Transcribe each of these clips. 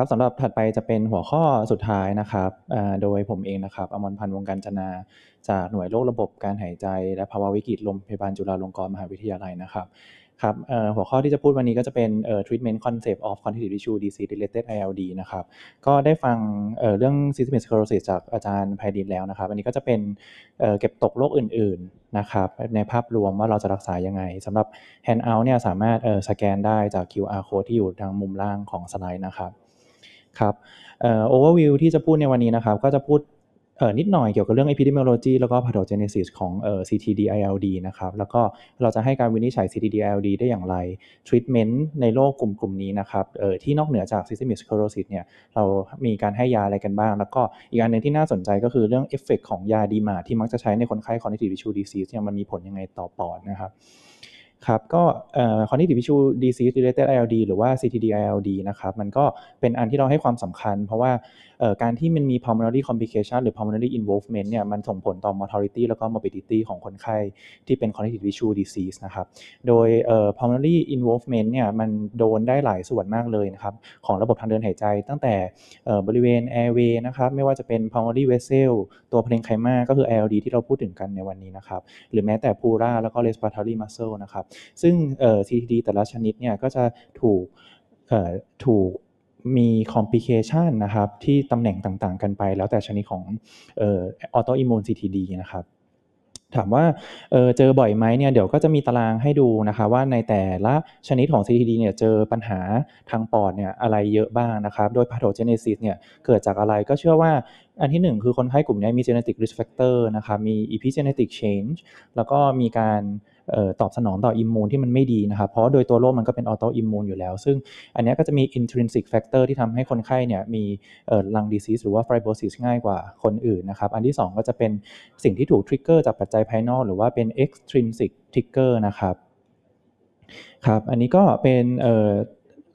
ครับสำหรับถัดไปจะเป็นหัวข้อสุดท้ายนะครับ โดยผมเองนะครับอมรพันธ์วงการจนา จากหน่วยโรคระบบการหายใจและภาวะวิกฤตโรงพยาบาลจุฬาลงกรณ์มหาวิทยาลัยนะครับครับ หัวข้อที่จะพูดวันนี้ก็จะเป็น treatment concept of c o g n s t i v e issue disease related ILD นะครับ ก็ได้ฟังเรื่อง systemic sclerosis จากอาจารย์ไพดินแล้วนะครับอันนี้ก็จะเป็นเก็บตกโรคอื่น ๆนะครับ ในภาพรวมว่าเราจะรักษายังไงสำหรับ handout เนี่ยสามารถสแกนได้จาก QR code ที่อยู่ทางมุมล่างของสไลด์นะครับครับโอเวอร์วิวที่จะพูดในวันนี้นะครับ ก็จะพูดนิดหน่อยเกี่ยวกับเรื่อง epidemiology แล้วก็ pathogenesis ของ CTD-ILD นะครับแล้วก็เราจะให้การวินิจฉัย CTD-ILD ได้อย่างไร treatment ในโรคกลุ่มกลุ่มนี้นะครับที่นอกเหนือจาก systemic sclerosis เนี่ยเรามีการให้ยาอะไรกันบ้าง แล้วก็อีกอันหนึ่งที่น่าสนใจก็คือเรื่อง effect ของยาดีมาที่มักจะใช้ในคนไข้ c o n n i t i v e tissue disease เนี่ยมันมีผลยังไงต่อปอดนะครับครับก็ c o น n i t i v ช issue disease related ILD หรือว่า CTD ILD นะครับมันก็เป็นอันที่เราให้ความสำคัญเพราะว่าการที่มันมี pulmonary complication หรือ pulmonary involvement เนี่ย มันส่งผลต่อ mortality แล้วก็ morbidity ของคนไข้ ที่เป็น connective tissue disease นะครับ โดย pulmonary involvement เนี่ย มันโดนได้หลายส่วนมากเลยนะครับ ของระบบทางเดินหายใจตั้งแต่บริเวณ airway นะครับไม่ว่าจะเป็น pulmonary vessel ตัวเพลงไขมาก็คือ ILD ที่เราพูดถึงกันในวันนี้นะครับ หรือแม้แต่ pura แล้วก็ respiratory muscle นะครับ ซึ่ง CTD แต่ละชนิดเนี่ยก็จะถูกถูกมีคอมพิเคชันนะครับที่ตำแหน่งต่างๆ กันไป แล้วแต่ชนิดของออโตอิมมูนซีทีดีนะครับ ถามว่าเเจอบ่อยไหมเนี่ยเดี๋ยวก็จะมีตารางให้ดูนะคะว่าในแต่ละชนิดของ CTD เนี่ยเจอปัญหาทางปอดเนี่ยอะไรเยอะบ้างนะครับ โดย pathogenesis เนี่ยเกิดจากอะไรก็เชื่อว่าอันที่ 1 คือคนไข้กลุ่มนี้มี genetic risk factor นะคะมี epigenetic change แล้วก็มีการตอบสนองต่ออิมมูนที่มันไม่ดีนะครับ เพราะโดยตัวโรคมันก็เป็นออโตอิมมูนอยู่แล้ว ซึ่งอันนี้ก็จะมี intrinsic factor ที่ทำให้คนไข้เนี่ยมีลังดีซีสหรือว่าไฟโบซิสง่ายกว่าคนอื่นนะครับ อันที่ 2 ก็จะเป็นสิ่งที่ถูกทริกเกอร์จากปัจจัยภายนอกหรือว่าเป็น extrinsic trigger นะครับ ครับ อันนี้ก็เป็น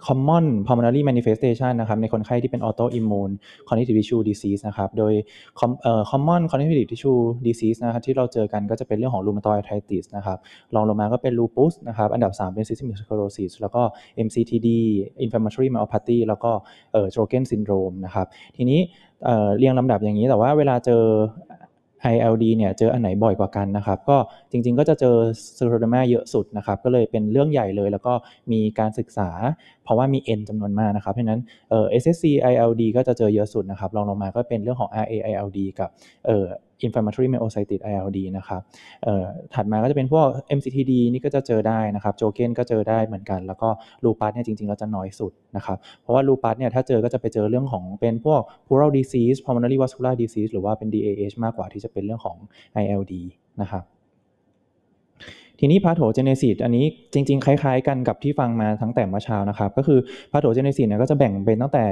common pulmonary manifestation นะครับในคนไข้ที่เป็น autoimmune connective tissue disease นะครับโดย common connective tissue disease นะครับที่เราเจอกันก็จะเป็นเรื่องของ rheumatoid arthritis นะครับรองลงมาก็เป็น lupus นะครับอันดับ 3 เป็น systemic sclerosis แล้วก็ MCTD inflammatory myopathy แล้วก็ Sjögren syndrome นะครับทีนี้เรียงลำดับอย่างนี้แต่ว่าเวลาเจอ ILD เนี่ยเจออันไหนบ่อยกว่ากันนะครับ ก็จริงๆก็จะเจอซูโรดมาเยอะสุดนะครับ ก็เลยเป็นเรื่องใหญ่เลยแล้วก็มีการศึกษา เพราะว่ามี N จำนวนมากนะครับเพราะนั้นเอ่อ SSC ILD ก็จะเจอเยอะสุดนะครับรองลงมาก็เป็นเรื่องของ RA ILD กับเออ inflammatory myositis ILD นะครับถัดมาก็จะเป็นพวก MCTD นี่ก็จะเจอได้นะครับโจเกนก็เจอได้เหมือนกัน แล้วก็ลูปัสเนี่ยจริง ๆ เราจะน้อยสุดนะครับ เพราะว่าลูปัสเนี่ย ถ้าเจอก็จะไปเจอเรื่องของเป็นพวก pleural disease pulmonary vascular disease หรือว่าเป็น DAH มากกว่าที่จะเป็นเรื่องของ ILD นะครับ ทีนี้พาโถเจเนซิสอันนี้จริง ๆ คล้ายๆ กันกับที่ฟังมาทั้งแต่เมื่อเช้านะครับ ก็คือพาโถเจเนซิสเนี่ยก็จะแบ่งเป็นตั้งแต่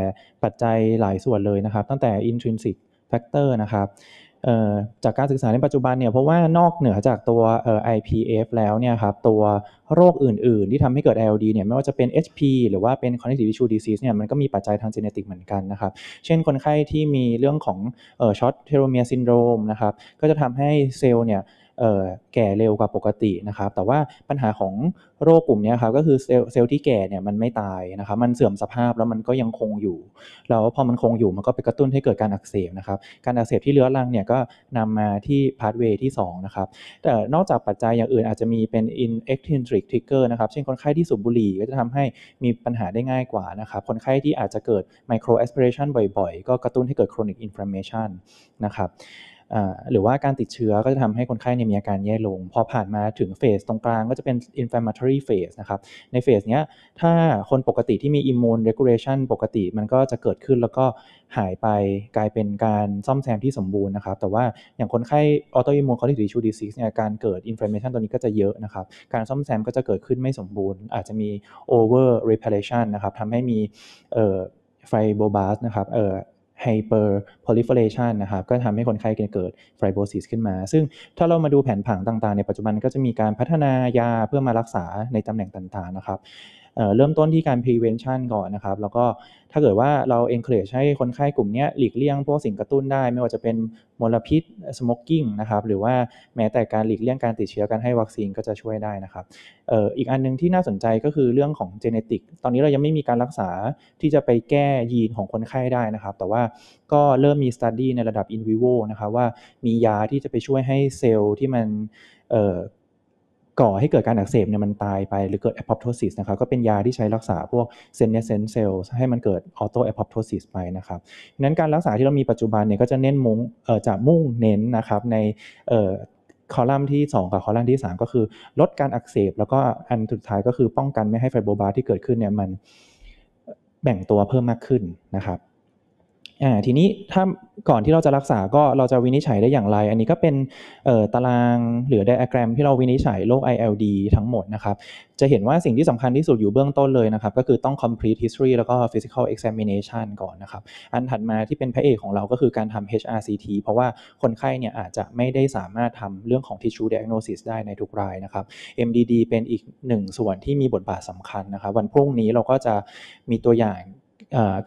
ปัจจัยหลายส่วนเลยนะครับ ตั้งแต่ intrinsic factor นะครับจากการศึกษาในปัจจุบันเนี่ย เพราะว่านอกเหนือจากตัว IPF แล้วเนี่ยครับ ตัวโรคอื่นๆ ที่ทำให้เกิด ILD เนี่ย ไม่ว่าจะเป็น HP หรือว่าเป็น connective tissue disease เนี่ย มันก็มีปัจจัยทางจีเนติกเหมือนกันนะครับ เช่นคนไข้ที่มีเรื่องของ Short Telomere Syndrome นะครับ ก็จะทำให้เซลล์เนี่ยแก่เร็วกว่าปกตินะครับ แต่ว่าปัญหาของโรคกลุ่มนี้ครับก็คือเซลล์ที่แก่เนี่ยมันไม่ตายนะครับมันเสื่อมสภาพแล้วมันก็ยังคงอยู่ แล้วพอมันคงอยู่มันก็ไปกระตุ้นให้เกิดการอักเสบนะครับ การอักเสบที่เรื้อรังเนี่ยก็นำมาที่พาร์ทเวย์ที่ 2 นะครับแต่นอกจากปัจจัยอย่างอื่นอาจจะมีเป็น in e t r i n s i c trigger นะครับ เช่นคนไข้ที่สูบบุหรี่ก็จะทำให้มีปัญหาได้ง่ายกว่านะครับคนไข้ที่อาจจะเกิด micro aspiration บ่อย ๆ ก็กระตุ้นให้เกิด chronic inflammation นะครับหรือว่าการติดเชื้อก็จะทำให้คนไข้เนี่ยมีอาการแย่ลง พอผ่านมาถึงเฟสตรงกลางก็จะเป็น inflammatory phase นะครับในเฟสเนี้ยถ้าคนปกติที่มี immune regulation ปกติมันก็จะเกิดขึ้นแล้วก็หายไปกลายเป็นการซ่อมแซมที่สมบูรณ์นะครับ แต่ว่าอย่างคนไข้ autoimmune chronic tissue disease เนี่ยการเกิด inflammation ตัวนี้ก็จะเยอะนะครับ การซ่อมแซมก็จะเกิดขึ้นไม่สมบูรณ์ อาจจะมี over reparation นะครับทำให้มีไฟโบบาสนะครับ hyper proliferation นะครับก็ทำให้คนไข้เกิด fibrosis ขึ้นมา ซึ่งถ้าเรามาดูแผนผังต่างๆในปัจจุบันก็จะมีการพัฒนายาเพื่อมารักษาในตำแหน่งต่าง ๆ นะครับเริ่มต้นที่การ prevention ก่อนนะครับ แล้วก็ถ้าเกิดว่าเรา encourage ให้คนไข้กลุ่มนี้หลีกเลี่ยงพวกสิ่งกระตุ้นได้ ไม่ว่าจะเป็นมลพิษ smoking นะครับ หรือว่าแม้แต่การหลีกเลี่ยงการติดเชื้อการให้วัคซีนก็จะช่วยได้นะครับอออีกอันนึงที่น่าสนใจก็คือเรื่องของ genetic ตอนนี้เรายังไม่มีการรักษาที่จะไปแก้ยีนของคนไข้ได้นะครับ แต่ว่าก็เริ่มมี study ในระดับ in vivo นะครับว่ามียาที่จะไปช่วยให้เซลล์ที่มันก่อให้เกิดการอักเสบเนี่ยมันตายไป หรือเกิด apoptosis นะครับก็เป็นยาที่ใช้รักษาพวกเซนเน c เซ t c e ลให้มันเกิด auto apoptosis ไปนะครับนั้นการรักษาที่เรามีปัจจุบันเนี่ยก็จะเน้นมุ่งจะมุ่งเน้นนะครับ ในคอลัมน์ที่ 2 กับคอลัมน์ที่ 3 ก็คือลดการอักเสบ แล้วก็อันสุดท้ายก็คือป้องกันไม่ให้ไฟโบบาที่เกิดขึ้นเนี่ยมันแบ่งตัวเพิ่มมากขึ้นนะครับอ่า ทีนี้ถ้าก่อนที่เราจะรักษาก็เราจะวินิจฉัยได้อย่างไร อันนี้ก็เป็นตารางหรือไดอะแกรม ที่เราวินิจฉัยโรค ILD ทั้งหมดนะครับ จะเห็นว่าสิ่งที่สำคัญที่สุดอยู่เบื้องต้นเลยนะครับ ก็คือต้อง complete history แล้วก็ physical examination ก่อนนะครับ อันถัดมาที่เป็นพระเอกของเราก็คือการทำ HRCT เพราะว่าคนไข้เนี่ยอาจจะไม่ได้สามารถทำเรื่องของ tissue diagnosis ได้ในทุกรายนะครับ MDD เป็นอีกหนึ่งส่วนที่มีบทบาทสำคัญนะครับ วันพรุ่งนี้เราก็จะมีตัวอย่าง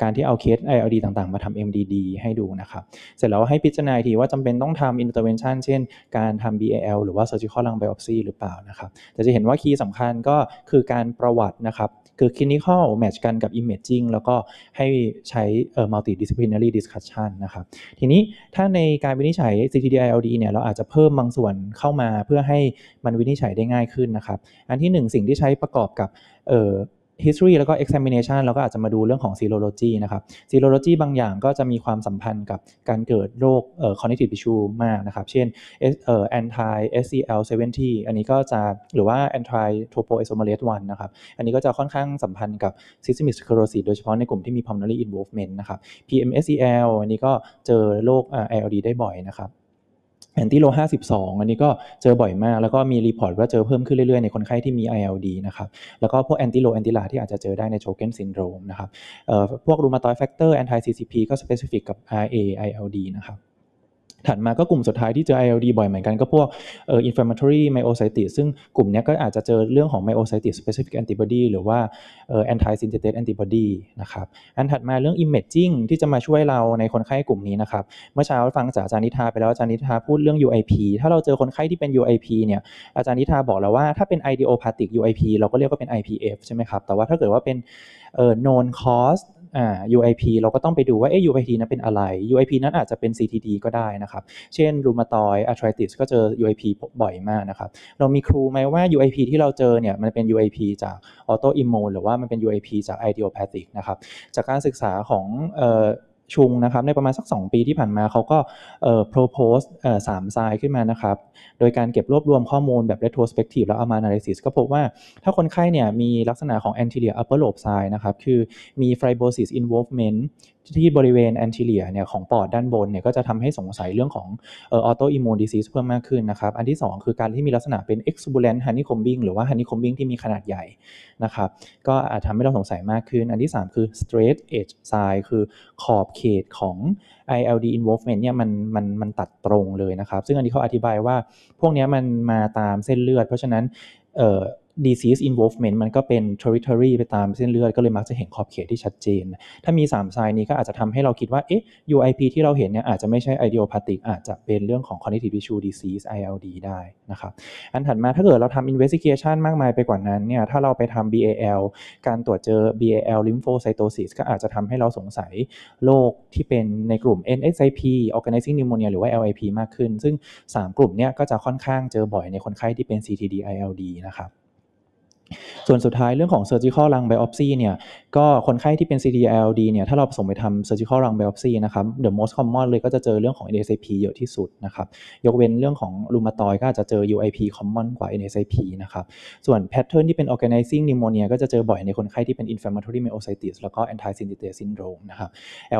การที่เอาเคส ILD ต่างๆ มาทำ MDD ให้ดูนะครับ เสร็จแล้วให้พิจารณาทีว่าจำเป็นต้องทำ intervention เช่น การทำ BAL หรือว่า surgical lung biopsy หรือเปล่านะครับแต่จะเห็นว่าคีย์สำคัญก็คือการประวัตินะครับ คือ clinical match กันกับ imaging แล้วก็ให้ใช้ multidisciplinary discussion นะครับ ทีนี้ถ้าในการวินิจฉัย CTD-ILD เนี่ย เราอาจจะเพิ่มบางส่วนเข้ามาเพื่อให้มันวินิจฉัยได้ง่ายขึ้นนะครับอันที่ 1 สิ่งที่ใช้ประกอบกับ history แล้วก็ examination เราก็อาจจะมาดูเรื่องของ serology นะครับ serology บางอย่างก็จะมีความสัมพันธ์กับการเกิดโรค c o n n c t i v e issue มากนะครับ เช่น anti s c l 70อันนี้ก็จะหรือว่า anti topoisomerase 1นะครับ อันนี้ก็จะค่อนข้างสัมพันธ์กับ systemic sclerosis โดยเฉพาะในกลุ่มที่มี pulmonary involvement นะครับ PMSEL อันนี้ก็เจอโรค ILD ได้บ่อยนะครับแอนติโล52 อันนี้ก็เจอบ่อยมาก แล้วก็มีรีพอร์ตว่าเจอเพิ่มขึ้นเรื่อยๆในคนไข้ที่มี ILD นะครับแล้วก็พวกแอนติโลแอนติลาที่อาจจะเจอได้ในโชเกนซินโดรมนะครับพวกรูมาตอยแฟกเตอร์แอนตี้ซีซีพีก็สเปซิฟิกกับ RA ILD นะครับถัดมาก็กลุ่มสุดท้ายที่เจอ ILD บ่อยเหมือนกันก็พวกเอ่อ inflammatory myositis ซึ่งกลุ่มนี้ก็อาจจะเจอเรื่องของ myositis specific antibody หรือว่าเอ่อ anti synthetase antibody นะครับอันถัดมาเรื่อง imaging ที่จะมาช่วยเราในคนไข้กลุ่มนี้นะครับ เมื่อเช้าฟังจากอาจารย์นิทาไปแล้วอาจารย์นิทาพูดเรื่อง UIP ถ้าเราเจอคนไข้ที่เป็น UIP เนี่ย อาจารย์นิทาบอกแล้วว่าถ้าเป็น idiopathic UIP เราก็เรียกว่าเป็น IPF ใช่ไหมครับแต่ว่าถ้าเกิดว่าเป็นเอ่อ known cause อ่า UIP เราก็ต้องไปดูว่าเอ UIP นั้นเป็นอะไร UIP นั้นอาจจะเป็น CTD ก็ได้นะครับ เช่น รูมาตอยอาร์ทริติส ก็เจอ UIP บ่อยมากนะครับ เรามีครูไหมว่า UIP ที่เราเจอเนี่ย มันเป็น UIP จากออโตอิมมูนหรือว่ามันเป็น UIP จากไดียโอแพติกนะครับ จากการศึกษาของชุงนะครับในประมาณสัก 2 ปีที่ผ่านมาเขาก็เอ่อ propose เอ่อสามทรายขึ้นมานะครับโดยการเก็บรวบรวมข้อมูลแบบ retrospective แล้วเอามา analysis ก็พบว่าถ้าคนไข้เนี่ยมีลักษณะของ anterior upper lobe ทรายนะครับคือมี fibrosis involvement ที่บริเวณ anterior เนี่ยของปอดด้านบนเนี่ยก็จะทำให้สงสัยเรื่องของเอ่อ autoimmune disease เพิ่มมากขึ้นนะครับอันที่ 2 คือการที่มีลักษณะเป็น exuberant honeycombing หรือว่า honeycombing ที่มีขนาดใหญ่นะครับก็อาจทำให้เราสงสัยมากขึ้น อันที่ 3 คือ straight edge side คือขอบเขตของ ILD involvement เนี่ยมันมันมันตัดตรงเลยนะครับ ซึ่งอันนี้เขาอธิบายว่าพวกนี้มันมาตามเส้นเลือดเพราะฉะนั้น disease involvement มันก็เป็น territory ไปตามเส้นเลือดก็เลยมักจะเห็นขอบเขตที่ชัดเจน ถ้ามี3ทรายนี้ก็อาจจะทำให้เราคิดว่าเอ๊ะ UIP ที่เราเห็นเนี่ยอาจจะไม่ใช่ idiopathic อาจจะเป็นเรื่องของ c o n n c t i v e issue disease ILD ได้นะครับอันถัดมาถ้าเกิดเราทำ investigation มากมายไปกว่านั้นเนี่ยถ้าเราไปทำ BAL การตรวจเจอ BAL lymphocytosis ก็อาจจะทำให้เราสงสัยโรคที่เป็นในกลุ่ม NSIP organizing pneumonia หรือว่า LIP มากขึ้น ซึ่ง 3 กลุ่มเนี่ยก็จะค่อนข้างเจอบ่อยในคนไข้ที่เป็น CTD ILD นะครับส่วนสุดท้ายเรื่องของ surgical lung biopsy เนี่ยก็คนไข้ที่เป็น CTLD เนี่ยถ้าเราส่งไปทำ surgical lung biopsy นะครับ the most common เลยก็จะเจอเรื่องของ n s i p เยอะที่สุดนะครับยกเว้นเรื่องของรูมาตอยก็อาจจะเจอ UIP common กว่า n s i p นะครับส่วน pattern ที่เป็น organizing pneumonia ก็จะเจอบ่อยในคนไข้ที่เป็น inflammatory myositis แล้วก็ anti synthetase syndrome นะครับ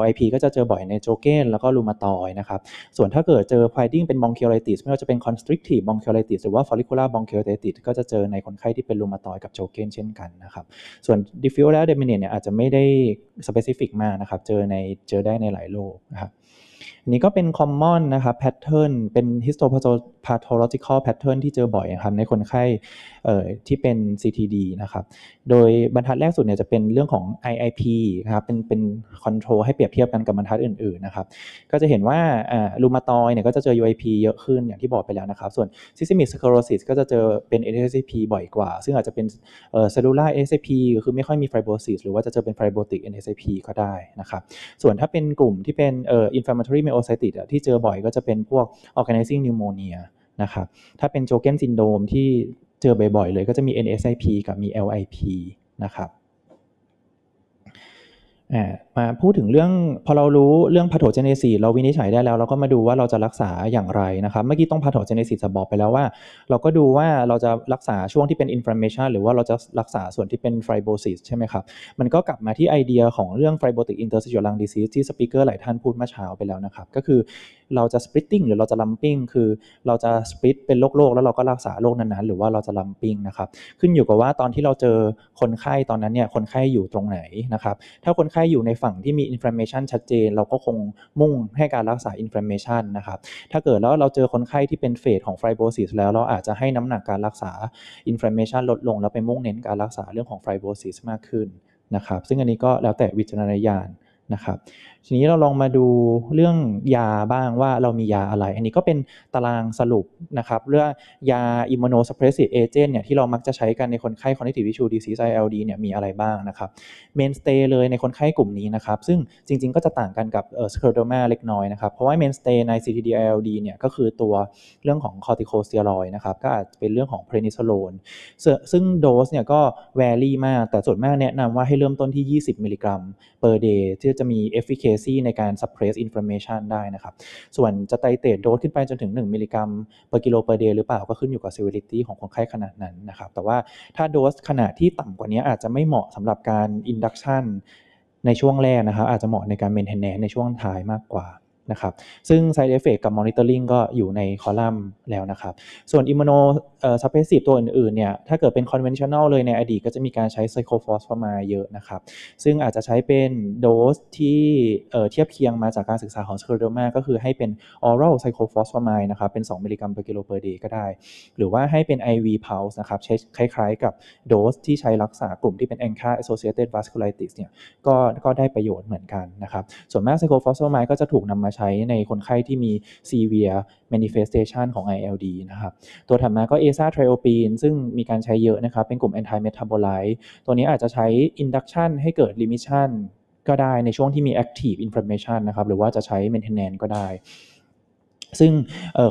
LIP ก็จะเจอบ่อยในโจเกนแล้วก็รูมาตอยนะครับส่วนถ้าเกิดเจอ finding เป็น bronchiolitis ไม่ว่าจะเป็น constrictive bronchiolitis หรือว่า follicular bronchiolitis ก็จะเจอในคนไข้ที่เป็น rheumatoid กับโชเก้นเช่นกันนะครับ ส่วน diffuse และ d o m i n a t เนี่ยอาจจะไม่ได้ specific มากนะครับ เจอใน เจอได้ในหลายโลกนะครับอันนี้ก็เป็นคอมมอนนะครับแพทเทิร์นเป็นิสโตพาโทโลจิคอลแพทเทิร์นที่เจอบ่อยครับในคนไข้ที่เป็น CTD นะครับ โดยบรรทัดแรกสุดเนี่ยจะเป็นเรื่องของ IIP นะครับเป็นเป็นคอนโทรลให้เปรียบเทียบกันกับบรรทัดอื่นๆนะครับก็จะเห็นว่าลูมาตอยเนี่ยก็จะเจอ UIP เยอะขึ้นอย่างที่บอกไปแล้วนะครับ ส่วนซิส t ิ m ิ c s c l รซิสก็จะเจอเป็น SAP บ่อยกว่า ซึ่งอาจจะเป็นเซลลูล่า SAP คือไม่ค่อยมีไฟโบซิสหรือว่าจะเจอเป็นไฟโบติก NSAP ก็ได้นะครับส่วนถ้าเป็นกลุ่มที่เป็นอินฟลาม a inflammatory myositis ที่เจอบ่อยก็จะเป็นพวก organizing pneumonia นะครับถ้าเป็นโจเกนซินโดมที่เจอบ่อยๆ เลยก็จะมี NSIP กับมี LIP นะครับมาพูดถึงเรื่องพอเรารู้เรื่องพาโทเจเนซีเราวินิจฉัยได้แล้ว เราก็มาดูว่าเราจะรักษาอย่างไรนะครับเมื่อกี้ต้องพาโทเจเนซีสบอกไปแล้วว่าเราก็ดูว่าเราจะรักษาช่วงที่เป็นอินฟลามเมชันหรือว่าเราจะรักษาส่วนที่เป็นไฟโบซิสใช่ไหมครับมันก็กลับมาที่ไอเดียของเรื่องไฟโบติกอินเตอร์ซิชัลังดิซิสที่สปิเกอร์หลายท่านพูดเมื่อเช้าไปแล้วนะครับก็คือเราจะสปริตติ้งหรือเราจะลัมปิ้งคือเราจะสปริตเป็นโรคโรคแล้วเราก็รักษาโรคนั้นๆ หรือว่าเราจะลัมปิ้งนะครับขึ้นอยู่กับว่าตอนที่เราเจอคนไข้ตอนนั้นเนี่ยคนไข้อยู่ตรงไหนนะครับถ้าคนไข้อยู่ในฝั่งที่มีอินฟลามเมชันชัดเจน เราก็คงมุ่งให้การรักษาอินฟลามเมชันนะครับถ้าเกิดแล้วเราเจอคนไข้ที่เป็นเฟสของไฟโบซิสแล้วเราอาจจะให้น้ำหนักการรักษาอินฟลามเมชันลดลง แล้วไปมุ่งเน้นการรักษาเรื่องของไฟโบซิสมากขึ้นนะครับซึ่งอันนี้ก็แล้วแต่วิจารณญาณนะครับทีนี้เราลองมาดูเรื่องยาบ้างว่าเรามียาอะไร อันนี้ก็เป็นตารางสรุปนะครับ เรื่องยาอิมมูโนสเปรสซีเอเจนต์เนี่ยที่เรามักจะใช้กันในคนไข้คอนดิทิวิชูดีซีไซเอลดีเนี่ยมีอะไรบ้างนะครับเมนสเตย์เลยในคนไข้กลุ่มนี้นะครับ ซึ่งจริงๆก็จะต่างกันกับเอ่อสเคอร์โดมาเล็กน้อยนะครับ เพราะว่าเมนสเตย์ใน CTD ILD เนี่ยก็คือตัวเรื่องของคอร์ติโคสเตียรอยนะครับก็อาจเป็นเรื่องของเพรนิโซโลนซึ่งโดสเนี่ยก็แวรี่มากแต่ส่วนมากแนะนำว่าให้เริ่มต้นที่20มิลลิกรัม per d a ์ที่จะมีเอฟฟิเค y e a c y ในการ suppress i n f o r m a t i o n ได้นะครับ ส่วนจะไตเตดโดสขึ้นไปจนถึง 1มิลลิกรัม per กิโล per day หรือเปล่าก็ขึ้นอยู่กับ severity ของคนไข้ขนาดนั้นนะครับ แต่ว่าถ้าโดสขนาดที่ต่ำกว่านี้อาจจะไม่เหมาะสำหรับการ induction ในช่วงแรกนะครับอาจจะเหมาะในการ maintenance ในช่วงท้ายมากกว่านะครับซึ่ง side effect กับ monitoring ก็อยู่ในคอลัมน์แล้วนะครับส่วน immunosuppressive ตัวอื่นๆเนี่ยถ้าเกิดเป็น conventional เลยในอดีตก็จะมีการใช้ cyclophosphamide เยอะนะครับซึ่งอาจจะใช้เป็นโดสที่เทียบเคียงมาจากการศึกษาของ s c l e r o m a ก็คือให้เป็น oral cyclophosphamide นะครับเป็น 2 มิลลิกรัม per ลเ l อร์เด a y ก็ได้ หรือว่าให้เป็น IV pulse นะครับ ใช้คล้ายๆกับโดสที่ใช้รักษากลุ่มที่เป็น ANCA associated vasculitis เนี่ยก็ก็ได้ประโยชน์เหมือนกันนะครับส่วนมาก cyclophosphamide ก็จะถูกนำมาใช้ในคนไข้ที่มี severe manifestation ของ ILD นะครับ ตัวถัดมาก็ ASA triopine ซึ่งมีการใช้เยอะนะครับ เป็นกลุ่ม anti metabolite ตัวนี้อาจจะใช้ induction ให้เกิด remission ก็ได้ในช่วงที่มี active inflammation นะครับ หรือว่าจะใช้ maintenance ก็ได้ ซึ่ง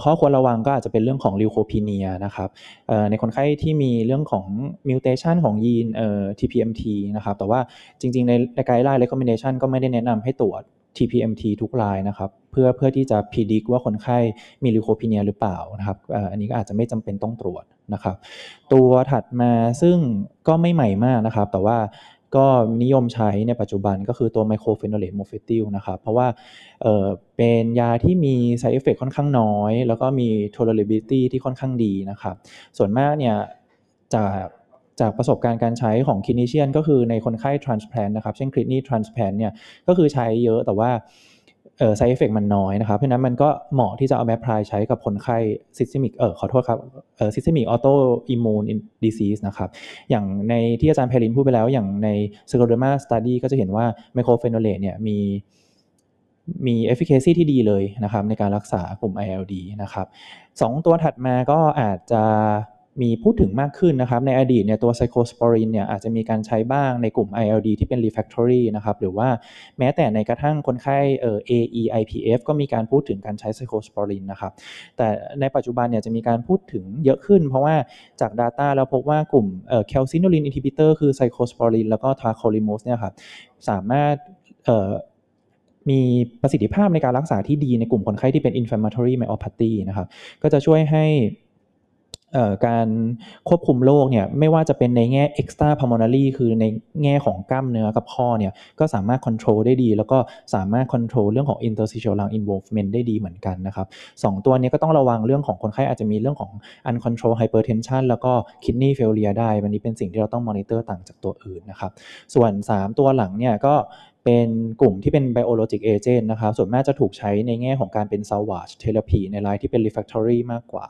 ข้อควรระวังก็อาจจะเป็นเรื่องของลิวโคพีเนียนะครับในคนไข้ที่มีเรื่องของมิวเทชันของยีน TPMT นะครับ แต่ว่าจริงๆในไกด์ไลน์ recommendation ก็ไม่ได้แนะนำให้ตรวจ TPMT ทุกรายนะครับ เพื่อเพื่อที่จะพิจิกว่าคนไข้มีลิโคพีเนีย หรือเปล่านะครับอันนี้ก็อาจจะไม่จำเป็นต้องตรวจนะครับ ตัวถัดมาซึ่งก็ไม่ใหม่มากนะครับแต่ว่าก็นิยมใช้ในปัจจุบันก็คือตัวไมโครเฟนอเลตโมเฟติลนะครับ เพราะว่าเเป็นยาที่มี side effect ค่อนข้างน้อยแล้วก็มี tolerability ที่ค่อนข้างดีนะครับ ส่วนมากเนี่ยจะจากประสบการณ์การใช้ของคลินิเชียนก็คือในคนไข้ทรานส p พลนนะครับ เช่นคลินีทรานส p พลนเนี่ยก็คือใช้เยอะแต่ว่าเออไซเอฟเฟกมันน้อยนะครับ เพราะนั้นมันก็เหมาะที่จะเอาแมพพลายใช้กับคนไข้ซิสเตมิกเออขอโทษครับเออซิสเตมิกออโตอิมมูนดีซีสนะครับ อย่างในที่อาจารย์เพลินพูดไปแล้วอย่างในซิโคเดมาสตัดดี้ก็จะเห็นว่าไมโครเฟนโอเลตเนี่ยมีมีเอฟฟิเคซีที่ดีเลยนะครับ ในการรักษากลุ่ม ILD นะครับสองตัวถัดมาก็อาจจะมีพูดถึงมากขึ้นนะครับ ในอดีตเนี่ยตัวไซโคสปอรินเนี่ยอาจจะมีการใช้บ้างในกลุ่ม ILD ที่เป็น refractory นะครับหรือว่าแม้แต่ในกระทั่งคนไข้เอ่อ AEIPF ก็มีการพูดถึงการใช้ไซโคสปอรินนะครับแต่ในปัจจุบันเนี่ยจะมีการพูดถึงเยอะขึ้น เพราะว่าจาก Data เราพบว่ากลุ่มเอ่อ c a l c i n e u อินทิบิเตอร์คือไซโคสปอรินแล้วก็ทาโคลิมอสเนี่ยครับสามารถเอ่อมีประสิทธิภาพในการรักษาที่ดีในกลุ่มคนไข้ที่เป็น inflammatory myopathy นะครับก็จะช่วยใหการควบคุมโรคเนี่ย ไม่ว่าจะเป็นในแง่ extra pulmonary คือในแง่ของกล้ามเนื้อกับข้อเนี่ย ก็สามารถ control ได้ดี แล้วก็สามารถ control เรื่องของ interstitial lung involvement ได้ดีเหมือนกันนะครับสองตัวนี้ก็ต้องระวังเรื่องของคนไข้อาจจะมีเรื่องของ uncontrolled hypertension แล้วก็ kidney failure ได้วันนี้เป็นสิ่งที่เราต้อง monitor ต่างจากตัวอื่นนะครับ ส่วน 3 ตัวหลังเนี่ยก็เป็นกลุ่มที่เป็น biologic agent นะครับ ส่วนมากจะถูกใช้ในแง่ของการเป็น salvage therapy ในรายที่เป็น refractory มากกว่า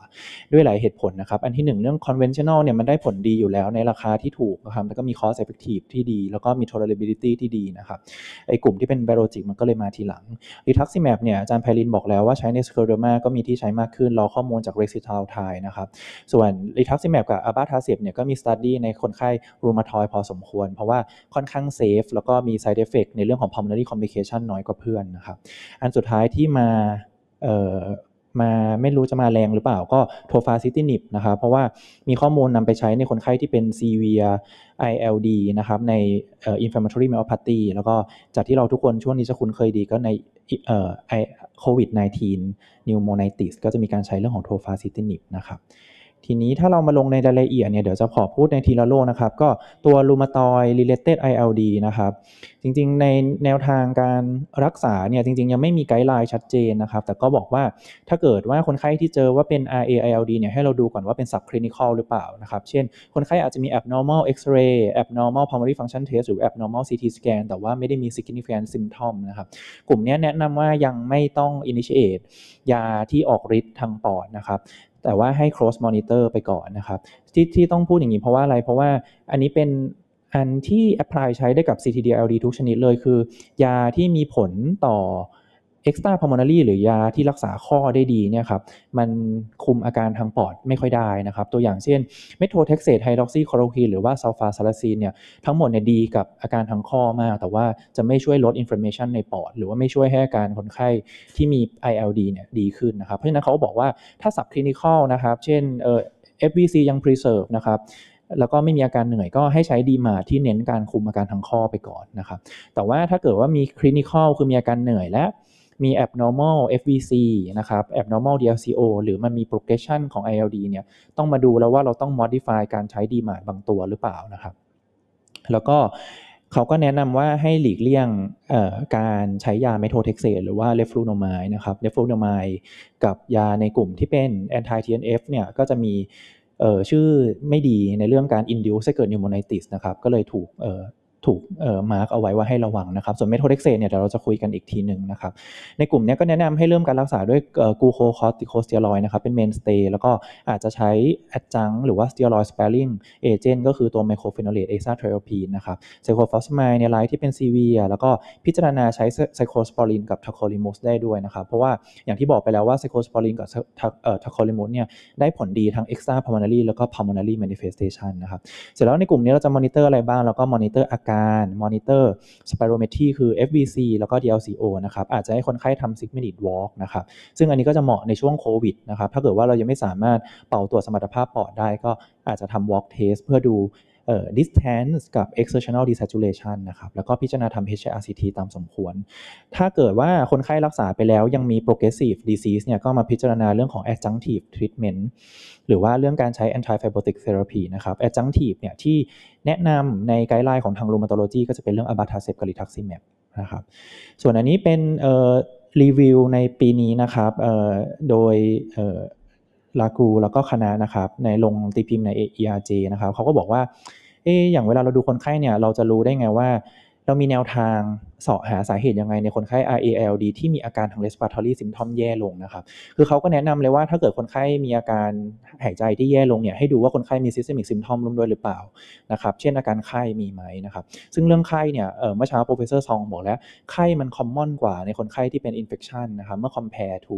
ด้วยหลายเหตุผลนะครับ อันที่หนึ่งเรื่อง conventional เนี่ยมันได้ผลดีอยู่แล้วในราคาที่ถูกนะครับ แล้วก็มี cost effective ที่ดี แล้วก็มี tolerability ที่ดีนะครับ ไอ้กลุ่มที่เป็น biologic มันก็เลยมาทีหลัง rituximab เนี่ย อาจารย์ไพลินบอกแล้วว่าใช้ใน scleroderma ก็มีที่ใช้มากขึ้นรอข้อมูลจาก r e ิ i t i ไทนะครับ ส่วน rituximab กับ abatacept เนี่ยก็มี study ในคนไข้รูมาทอยพอสมควรเพราะว่าค่อนข้าง safe แล้วก็มี side effect ในเรื่องของ pulmonary complication น้อยกว่าเพื่อนนะครับ อันสุดท้ายที่มามาไม่รู้จะมาแรงหรือเปล่า ก็โทฟาซิตินิบนะครับ เพราะว่ามีข้อมูลนำไปใช้ในคนไข้ที่เป็น severe ILD นะครับใน inflammatory myopathy แล้วก็จากที่เราทุกคนช่วงนี้จะคุ้นเคยดีก็ในโควิด19 pneumonitis ก็จะมีการใช้เรื่องของโทฟาซิตินิบนะครับทีนี้ถ้าเรามาลงในรายละเอียดเนี่ยเดี๋ยวจะขอพูดในทีละโรคนะครับ ก็ตัวรูมาตอยรีเลตเต็ด i ด d นะครับ จริงๆในแนวทางการรักษาเนี่ย จริงๆยังไม่มีไกด์ไลน์ชัดเจนนะครับ แต่ก็บอกว่าถ้าเกิดว่าคนไข้ที่เจอว่าเป็น RA ILD เนี่ย ให้เราดูก่อนว่าเป็นสับคลินิคอลหรือเปล่านะครับ เช่นคนไข้อาจจะมี abnormal X-ray abnormal pulmonary function test หรือ abnormal CT scan แต่ว่าไม่ได้มี significant symptom นะครับกลุ่มนี้แนะนำว่ายังไม่ต้อง initiate ยาที่ออกฤทธิ์ทางปอดนะครับแต่ว่าให้ cross monitor ไปก่อนนะครับที่ที่ต้องพูดอย่างนี้เพราะว่าอะไรเพราะว่าอันนี้เป็นอันที่ apply ใช้ได้กับ CTDLD ทุกชนิดเลยคือ ยาที่มีผลต่อเอ็ e x t r พ p u l มอนารีหรือยาที่รักษาข้อได้ดีเนี่ยครับ มันคุมอาการทางปอดไม่ค่อยได้นะครับ ตัวอย่างเช่นเมโทเท็กเซตไฮดรอกซีคอโรคีนหรือว่าซัลฟาซาลาซีนเนี่ยทั้งหมดเนี่ยดีกับอาการทางข้อมาก แต่ว่าจะไม่ช่วยลดอินฟลามเมชันในปอด หรือว่าไม่ช่วยให้อาการคนไข้ที่มี ILD เนี่ยดีขึ้นนะครับเพราะฉะนั้นเขาบอกว่าถ้าสับคลินิคอลนะครับ เช่นเอฟอ FVC ยัง preserve นะครับแล้วก็ไม่มีอาการเหนื่อยก็ให้ใช้ดีมาที่เน้นการคุมอาการทางข้อไปก่อนนะครับ แต่ว่าถ้าเกิดว่ามีคลินิคอลคือมีอาการเหนื่อยและมี abnormal FVC นะครับ abnormal DLCO หรือมันมี progression ของ ILD เนี่ย ต้องมาดูแล้วว่าเราต้อง modify การใช้ดีมา d บางตัวหรือเปล่านะครับ แล้วก็เขาก็แนะนำว่าให้หลีกเลี่ยงการใช้ยาเมโทเท็กเซตหรือว่าเลฟลูโนไมายนะครับเลฟลูโนไมายกับยาในกลุ่มที่เป็นแอนตี้ TNF เนี่ย ก็จะมีชื่อไม่ดีในเรื่องการ induce เกิด pneumonitis นะครับก็เลยถูกถูกเอ่อมาร์กเอาไว้ว่าให้ระวังนะครับส่วนเมทโทเด็กเซนเนี่ยเดี๋ยวเราจะคุยกันอีกทีหนึ่งนะครับในกลุ่มนี้ก็แนะนำให้เริ่มการรักษาด้วยกูโคคอสติโคสเตียรอยนะครับเป็นเมนสเตย์แล้วก็อาจจะใช้แอดจัง หรือว่าสเตียรอยสเปริง เอเจนต์ก็คือตัวไมโครเฟนอเลตเอซาเทโอพีนนะครับไซโคฟอสไมในรายที่เป็นซีเวียแล้วก็พิจารณาใช้ไซโคสปอรินกับทาโคลิมุสได้ด้วยนะครับเพราะว่าอย่างที่บอกไปแล้วว่าไซโคสปอรินกับทาโคลิมุสเนี่ยได้ผลดีทั้ง e x t าพาร์มานารีแล้วก็พาร์มานารีแมนิเฟสเตชันนะครับเสร็จแล้วในกลุ่มนี้เราจะมอนิเตอร์อะไรบ้างแล้วก็มอนิเตอร์อาการการมอนิเตอร์สไปโรเมตรีคือ FVC แล้วก็ DLCO นะครับ อาจจะให้คนไข้ทำซิกมินิดวอล์กนะครับ ซึ่งอันนี้ก็จะเหมาะในช่วงโควิดนะครับ ถ้าเกิดว่าเรายังไม่สามารถเป่าตรวจสมรรถภาพปอดได้ก็อาจจะทำวอล์กเทสเพื่อดู distance กับ exertional desaturation นะครับ แล้วก็พิจารณาทำ HRCT ตามสมควร ถ้าเกิดว่าคนไข้รักษาไปแล้วยังมี progressive disease เนี่ย ก็มาพิจารณาเรื่องของ adjunctive treatment หรือว่าเรื่องการใช้ antifibrotic therapy นะครับ adjunctive เนี่ย ที่แนะนำในไกด์ไลน์ของทาง rheumatology ก็จะเป็นเรื่อง abatacept กับ rituximab นะครับ ส่วนอันนี้เป็นรีวิวในปีนี้นะครับ โดยลากูแล้วก็คณะนะครับ ในลงตีพิมพ์ใน ERG นะครับเขาก็บอกว่าเอ๊อย่างเวลาเราดูคนไข้เนี่ย เราจะรู้ได้ไงว่า เรามีแนวทางสาะหาสาเหตุยังไงในคนไข้ RALD ที่มีอาการทาง respiratory symptom แย่ลงนะครับ คือเขาก็แนะนำเลยว่าถ้าเกิดคนไข้มีอาการหายใจที่แย่ลงเนี่ย ให้ดูว่าคนไข้มี systemic symptom ร่วมด้วยหรือเปล่านะครับ เช่น อาการไข้มีไหมนะครับ ซึ่งเรื่องไข้เนี่ยเมื่อเช้า professor ซองบอกแล้ว ไข้มัน common กว่าในคนไข้ที่เป็น infection นะครับ เมื่อ compare to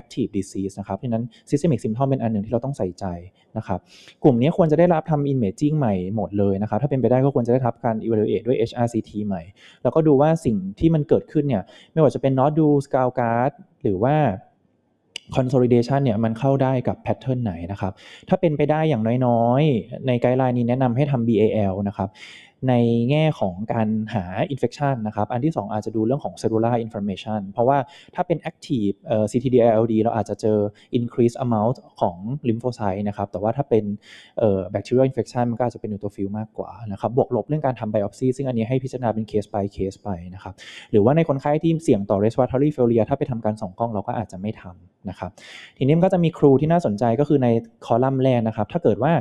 active disease นะครับเพราะนั้น systemic symptom เป็นอันหนึ่งที่เราต้องใส่ใจนะครับ กลุ่มนี้ควรจะได้รับทำ imaging ใหม่หมดเลยนะครับ ถ้าเป็นไปได้ก็ควรจะได้รับการ evaluate ด้วย HRCT ใหม่ แล้วก็ดูว่าสิ่งที่มันเกิดขึ้นเนี่ย ไม่ว่าจะเป็นน็อตดูสกาวการ์ดหรือว่า consolidation เนี่ย มันเข้าได้กับแพทเทิร์นไหนนะครับ ถ้าเป็นไปได้อย่างน้อยๆ ในไกด์ไลน์นี้แนะนำให้ทำ BAL นะครับในแง่ของการหา infection นะครับ อันที่ 2 อาจจะดูเรื่องของ cellular information เพราะว่าถ้าเป็น active CTD-ILD เราอาจจะเจอ increase amount ของ lymphocyte นะครับ แต่ว่าถ้าเป็น bacterial infection มันก็อาจจะเป็น neutrophil มากกว่านะครับ บวกลบเรื่องการทำ biopsy ซึ่งอันนี้ให้พิจารณาเป็น case by case ไปนะครับ หรือว่าในคนไข้ที่เสี่ยงต่อ respiratory failure ถ้าไปทำการส่องกล้อง เราก็อาจจะไม่ทำนะครับ ทีนี้มันก็จะมีครูที่น่าสนใจก็คือในคอลัมน์แรกนะครับ ถ้าเกิดว่า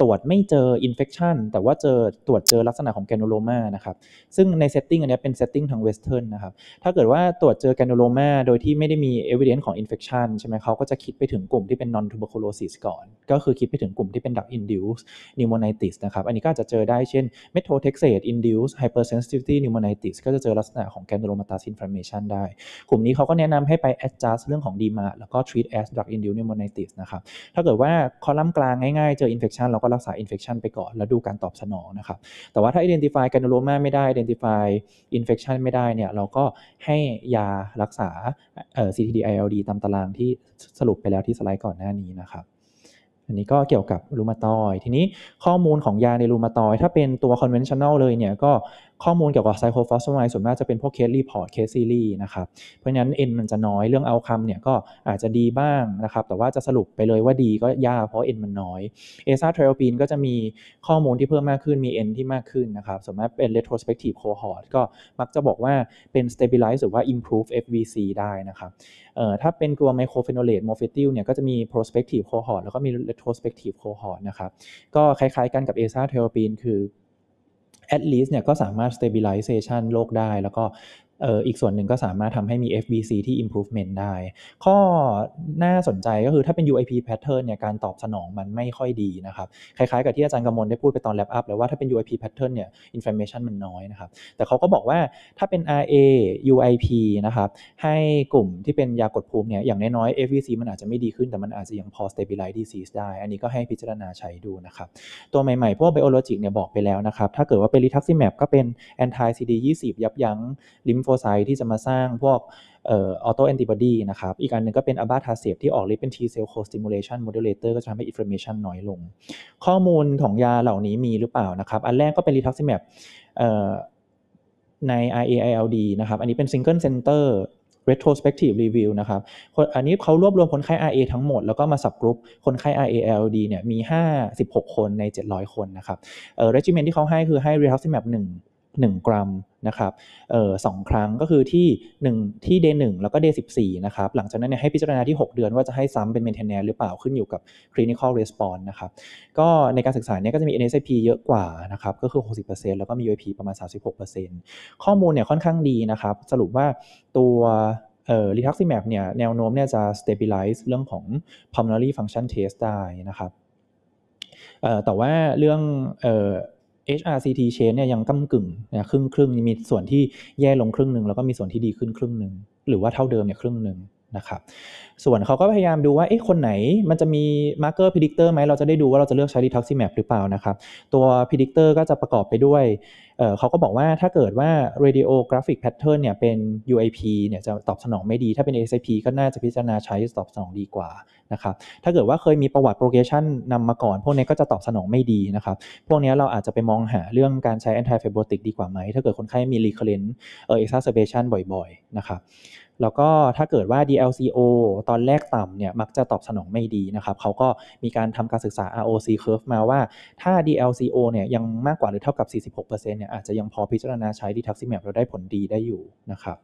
ตรวจไม่เจออินเฟคชันแต่ว่าเจอตรวจเจอลักษณะของแกนูโลมานะครับซึ่งในเซตติ้งอันนี้เป็นเซตติ้งทางเวสเทิร์นนะครับถ้าเกิดว่าตรวจเจอแกนูโลมาโดยที่ไม่ได้มีเอวิเดนซ์ของอินเฟคชันใช่ไหมเขาก็จะคิดไปถึงกลุ่มที่เป็นนอนทูเบอร์โคโลซิสก่อน ก็คือคิดไปถึงกลุ่มที่เป็นดับอินดิวส์นิวโมไนติสนะครับอันนี้ก็จะเจอได้เช่นเมโทเท็กเซตอินดิวส์ไฮเปอร์เซนซิฟิตี้นิวโมไนติสก็จะเจอลักษณะของแกนูโลมาตาซินฟอร์เมชันได้ กลุ่มนี้เขาก็แนะนำให้ไป adjust เรื่องของ d m a าแล้วก็ treat as drug induced pneumonitis นะครับถ้าเกิดว่าคอลัมน์กลางง่ายๆเจอ infection เราก็รักษา infection ไปก่อนแล้วดูการตอบสนองนะครับ แต่ว่าถ้า identify การโนโ o มาไม่ได้ identify infection ไม่ได้เนี่ยเราก็ให้ยารักษา CTD ILD ตามตารางที่สรุปไปแล้วที่สไลด์ก่อนหน้านี้นะครับ อันนี้ก็เกี่ยวกับรูมาตอยทีนี้ข้อมูลของยาในรูมาตอยถ้าเป็นตัว conventional เลยเนี่ยก็ข้อมูลเกี่ยวกับไซโคฟอสโมไมส่วนมากจะเป็นพวกเคสรีพอร์ตเคสซีรีส์นะครับเพราะฉะนั้นเอ็นมันจะน้อยเรื่องเอาคำเนี่ยก็อาจจะดีบ้างนะครับแต่ว่าจะสรุปไปเลยว่าดีก็ยากเพราะเอ็นมันน้อยเอซ่าเทรลปีนก็จะมีข้อมูลที่เพิ่มมากขึ้นมีเอ็นที่มากขึ้นนะครับส่วนมากเป็น retrospective cohort ก็มักจะบอกว่าเป็น stabilize หรือว่า improve FVC ได้นะครับเอ่อถ้าเป็นตัวไมโครเฟโนเลตโมเฟติลเนี่ยก็จะมี prospective cohort แล้วก็มี retrospective cohort นะครับก็คล้ายๆกันกับเซ s a t เทรลปีนคือ at least เนี่ยก็สามารถ stabilization โลกได้ แล้วก็อีกส่วนหนึ่งก็สามารถทำให้มี FVC ที่ improvement ได้ ข้อน่าสนใจก็คือถ้าเป็น UIP pattern เนี่ยการตอบสนองมันไม่ค่อยดีนะครับ คล้ายๆกับที่อาจารย์กำมลได้พูดไปตอน wrap up แล้วว่าถ้าเป็น UIP pattern เนี่ย information มันน้อยนะครับ แต่เขาก็บอกว่าถ้าเป็น RA UIP นะครับ ให้กลุ่มที่เป็นยากดภูมิเนี่ยอย่างน้อยๆ FVC มันอาจจะไม่ดีขึ้นแต่มันอาจจะยังพอ stabilize disease ได้ อันนี้ก็ให้พิจารณาใช้ดูนะครับ ตัวใหม่ๆพวก biologic เนี่ยบอกไปแล้วนะครับถ้าเกิดว่าเป็น rituximab ก็เป็น anti CD 20ยับยั้งลิมโฟโฟไซต์ที่จะมาสร้างพวกออโตแอนติบอดีนะครับอีกอันหนึ่งก็เป็นอะบาทาเซฟที่ออกฤทธิ์เป็นท T cell c o s t i เลชั t นโม m o เลเตอร์ก็จะทำให้อินฟลามเมชันน้อยลง ข้อมูลของยาเหล่านี้มีหรือเปล่านะครับ อันแรกก็เป็นรทัคซิมแ a บใน RAILD นะครับอันนี้เป็นซิ single นเตอร์ retrospective review นะครับอันนี้เขารวบรวมคนไข้ RA ทั้งหมดแล้วก็มาสับกรุ๊ปคนไข้ RALD เนี่ยมี 56 คนใน 700 คนนะครับเอ่อ r e g i m e ที่เขาให้คือให้ r i t u x i แ a b 1 1 กรัมนะครับเอ่อสครั้งก็คือที่ 1 ที่เนึ่งแล้วก็เิบสี่นะครับ หลังจากนั้นเนี่ยให้พิจารณาที่ 6 เดือนว่าจะให้ซ้ำเป็นเมนเทนเนอร์หรือเปล่าขึ้นอยู่กับคลินิคอลเรสปอนส์นะครับ ก็ในการศึกษาเนี่ยก็จะมี n s p เยอะกว่านะครับ ก็คือ 60%แล้วก็มี UIP ประมาณ 36%ข้อมูลเนี่ยค่อนข้างดีนะครับ สรุปว่าตัวเอ่อลิทักซิแมปเนี่ยแนวโน้มเนี่ยจะสเต a ิลไลซ์เรื่องของ pulmonary function test ได้นะครับแต่ว่าเรื่อง HRCT c h a p e เนี่ยยังก้ากึ่งนะครึ่งครึ่งมีส่วนที่แย่ลงครึ่งหนึ่งแล้วก็มีส่วนที่ดีขึ้นครึ่งหนึ่งหรือว่าเท่าเดิมเนี่ยครึ่งหนึ่งนะครับ ส่วนเขาก็พยายามดูว่าเอ๊ะคนไหนมันจะมีมาร์เกอร์พิดิกเตอร์ไหม เราจะได้ดูว่าเราจะเลือกใช้ี็อกซี่แมปหรือเปล่านะครับ ตัวพิดิกเตอร์ก็จะประกอบไปด้วยเเขาก็บอกว่าถ้าเกิดว่ารดิโอกราฟิกแพทเทิร์นเนี่ยเป็น UIP เนี่ยจะตอบสนองไม่ดี ถ้าเป็น ASIP ก็น่าจะพิจารณาใช้ตอบสนองดีกว่านะครับ ถ้าเกิดว่าเคยมีประวัติ progression นำมาก่อน พวกนี้ก็จะตอบสนองไม่ดีนะครับ พวกนี้เราอาจจะไปมองหาเรื่องการใช้แอนตี้ไฟโบติกดีกว่าไหม ถ้าเกิดคนไข้มี r e เอ r r e n t e ์เซอร์เบชันบ่อยๆนะครับแล้วก็ถ้าเกิดว่า DLCO ตอนแรกต่ำเนี่ย มักจะตอบสนองไม่ดีนะครับเขาก็มีการทำการศึกษา ROC curve มาว่า ถ้า DLCO เนี่ยยังมากกว่าหรือเท่ากับ 46%เนี่ย อาจจะยังพอพิจารณาใช้ด r ทักซิแมปเราได้ผลดีได้อยู่นะครับ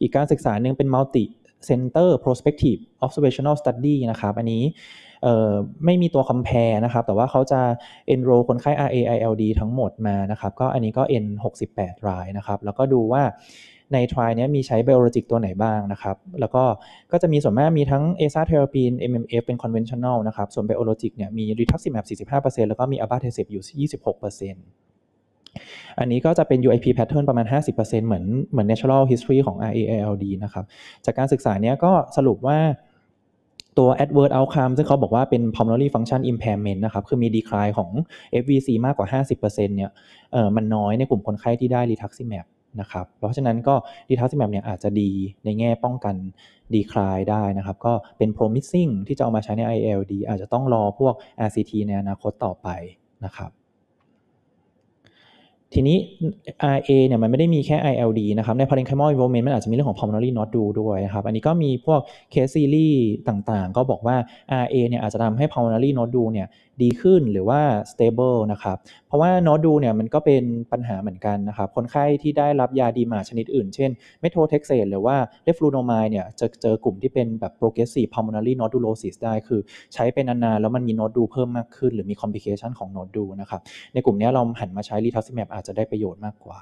อีกการศึกษาหนึ่งเป็น multi center prospective observational study นะครับ อันนี้ไม่มีตัว compare นะครับแต่ว่าเขาจะ enroll คนไข้ RAILD ทั้งหมดมานะครับก็อันนี้ก็ N 68 รายนะครับแล้วก็ดูว่าใน trial นี้มีใช้ไบโอโลจิกตัวไหนบ้างนะครับ แล้วก็ก็จะมีส่วนมากมีทั้งเอซ่าเทอร์ปีน MMF เป็น conventional นะครับ ส่วนไบโอโลจิกเนี่ย มีริทักซิแมป45%แล้วก็มีอะบาเทเซปอยู่ 26%อันนี้ก็จะเป็น UIP pattern ประมาณ 50%เหมือนเหมือน natural history ของ RALD นะครับ จากการศึกษาเนี้ย ก็สรุปว่าตัว adverse outcome ซึ่งเขาบอกว่าเป็น pulmonary function impairment นะครับ คือมี decline ของ FVC มากกว่า 50%เนี่ยเออมันน้อยในกลุ่มคนไข้ที่ได้ rituximab นะครับเพราะฉะนั้นก็ดีทัสซิแมบเนี่ยอาจจะดีในแง่ป้องกันดีคลายได้นะครับ ก็เป็น promising ที่จะเอามาใช้ใน ILD อาจจะต้องรอพวก RCT ในอนาคตต่อไปนะครับ ทีนี้ RA เนี่ยมันไม่ได้มีแค่ ILD นะครับใน parenchymal involvement มันอาจจะมีเรื่องของ pulmonary n o d ด้วยนะครับ อันนี้ก็มีพวก case series ต่างๆ ก็บอกว่า RA เนี่ยอาจจะทำให้ pulmonary n o d เนี่ยดีขึ้นหรือว่า stable นะครับ เพราะว่าโนดูเนี่ย มันก็เป็นปัญหาเหมือนกันนะครับ คนไข้ที่ได้รับยาดีมาชนิดอื่น เช่นเมโทเท็กเซตหรือว่าเลฟลูโนไมเนี่ยจะเจอกลุ่มที่เป็นแบบ progressive pulmonary nodulosis ได้คือใช้เป็นนานๆแล้วมันมีโนดูเพิ่มมากขึ้น หรือมี complication ของโนดูนะครับในกลุ่มนี้เราหันมาใช้ีทัสซิเมปอาจจะได้ประโยชน์มากกว่า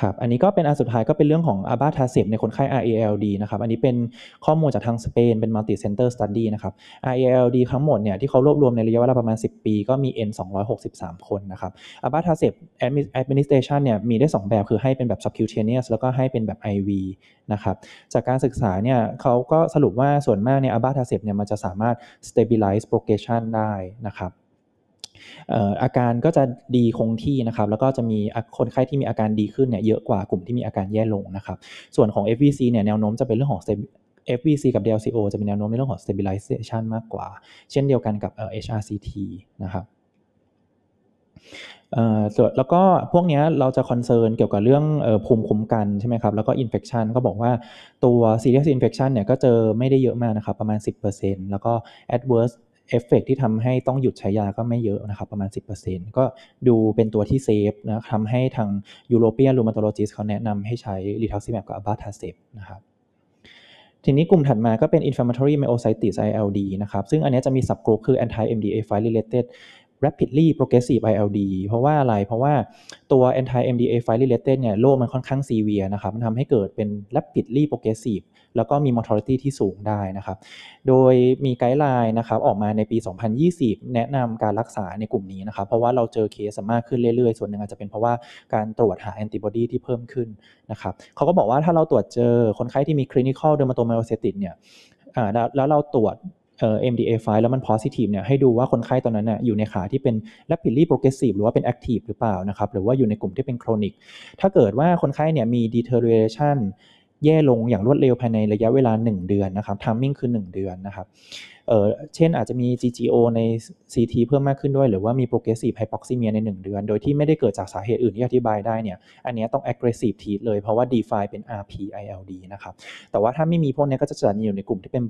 ครับอันนี้ก็เป็นอันสุดท้ายก็เป็นเรื่องของอาบาทาเซบในคนไข้ RALD นะครับ อันนี้เป็นข้อมูลจากทางสเปน เป็น multi center study นะครับ RALD ทั้งหมดเนี่ยที่เขารวบรวมในระยะเวลาประมาณ 10 ปีก็มี N 263 คนนะครับอาบาทาเซบ administration เนี่ยมีได้2แบบคือให้เป็นแบบ subcutaneous แล้วก็ให้เป็นแบบ IV นะครับ จากการศึกษาเนี่ยเขาก็สรุปว่าส่วนมากเนี่ยอาบาทาเซบเนี่ยมันจะสามารถ stabilize progression ได้นะครับอาการก็จะดีคงที่นะครับ แล้วก็จะมีคนไข้ที่มีอาการดีขึ้นเนี่ยเยอะกว่ากลุ่มที่มีอาการแย่ลงนะครับ ส่วนของ FVC เนี่ยแนวโน้มจะเป็นเรื่องของ FVC กับ DLCO จะเป็นแนวโน้มในเรื่องของ stabilization มากกว่า เช่นเดียวกันกับ HRCT นะครับแล้วก็พวกนี้เราจะคอนเซิร์นเกี่ยวกับเรื่องภูมิคุ้มกันใช่ไหมครับ แล้วก็อินเฟคชันก็บอกว่าตัว serious infection เนี่ยก็เจอไม่ได้เยอะมากนะครับ ประมาณ 10%แล้วก็ adverse เอฟเฟกที่ทำให้ต้องหยุดใช้ยาก็ไม่เยอะนะครับประมาณ 10%ก็ดูเป็นตัวที่เซฟนะทำให้ทางยูโรเปียนรูมาโตโลจิสเขาแนะนำให้ใช้ลีทักซิแมบกับอะบาทาเซปนะครับทีนี้กลุ่มถัดมาก็เป็น inflammatory myositis ILD นะครับ ซึ่งอันนี้จะมี subgroup คือ anti MDA5 related rapidly progressive ILD เพราะว่าอะไร เพราะว่าตัว anti MDA 5 related เนี่ย โรคมันค่อนข้าง severe นะครับ มันทำให้เกิดเป็น rapidly progressive แล้วก็มี mortality ที่สูงได้นะครับ โดยมีไกด์ไลน์นะครับออกมาในปี 2020 แนะนำการรักษาในกลุ่มนี้นะครับ เพราะว่าเราเจอเคสมากขึ้นเรื่อยๆ ส่วนหนึ่งอาจจะเป็นเพราะว่าการตรวจหาแอนติบอดีที่เพิ่มขึ้นนะครับเขาก็บอกว่าถ้าเราตรวจเจอคนไข้ที่มี clinical dermatomyositis เนี่ยแล้วเราตรวจเอ่อ MDA5 แล้วมัน positive เนี่ยให้ดูว่าคนไข้ตอนนั้นน่ยอยู่ในขาที่เป็น rapidly progressive หรือว่าเป็น active หรือเปล่านะครับ หรือว่าอยู่ในกลุ่มที่เป็น chronic ถ้าเกิดว่าคนไข้เนี่ยมี deterioration แย่ลงอย่างรวดเร็วภายในระยะเวลา 1 เดือนนะครับ timing คือ 1 เดือนนะครับเช่นอาจจะมี GGO ใน CT เพิ่มมากขึ้นด้วย หรือว่ามี progressive hypoxemia ใน 1 เดือน โดยที่ไม่ได้เกิดจากสาเหตุอื่นที่อธิบายได้เนี่ยอันนี้ต้อง aggressive treat เลยเพราะว่า define เป็น RPILD นะครับแต่ว่าถ้าไม่มีพวกนี้ก็จะจัดอยู่ในกลุ่มที่เป็น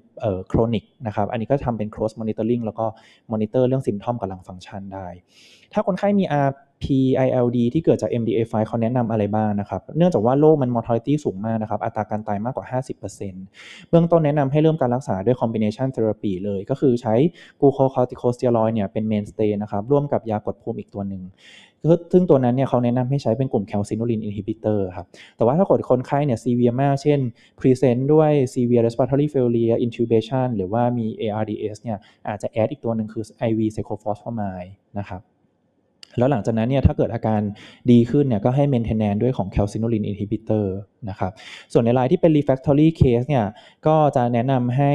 chronic นะครับอันนี้ก็ทำเป็น cross monitoring แล้วก็ monitor เรื่อง symptom กับหลังฟังก์ชันได้ ถ้าคนไข้มี R PILD ที่เกิดจาก MDA5 เขาแนะนำอะไรบ้างนะครับ เนื่องจากว่าโรคมัน mortality สูงมากนะครับ อัตราการตายมากกว่า 50%เบื้องต้นแนะนำให้เริ่มการรักษาด้วย combination therapy เลย ก็คือใช้ glucocorticosteroid เนี่ยเป็น mainstay นะครับ ร่วมกับยากดภูมิอีกตัวหนึ่งซึ่งตัวนั้นเนี่ยเขาแนะนำให้ใช้เป็นกลุ่มแคลซินูรินอินฮิบิเตอร์ครับ แต่ว่าถ้าเกิดคนไข้เนี่ยซีเวียมากเช่นพรีเซนต์ด้วย severe r e สป i ทอรี่เฟลเลียอินทิวเบชันหรือว่ามี ARDS เนี่ยอาจจะแอดอีกตัวหนึ่งคือ IV cyclophosphamide นะครับแล้วหลังจากนั้นเนี่ยถ้าเกิดอาการดีขึ้นเนี่ยก็ให้เมนเทนแนนด้วยของแคลซินอลินอินฮิบิเตอร์นะครับส่วนในรายที่เป็น refractory case เนี่ยก็จะแนะนำให้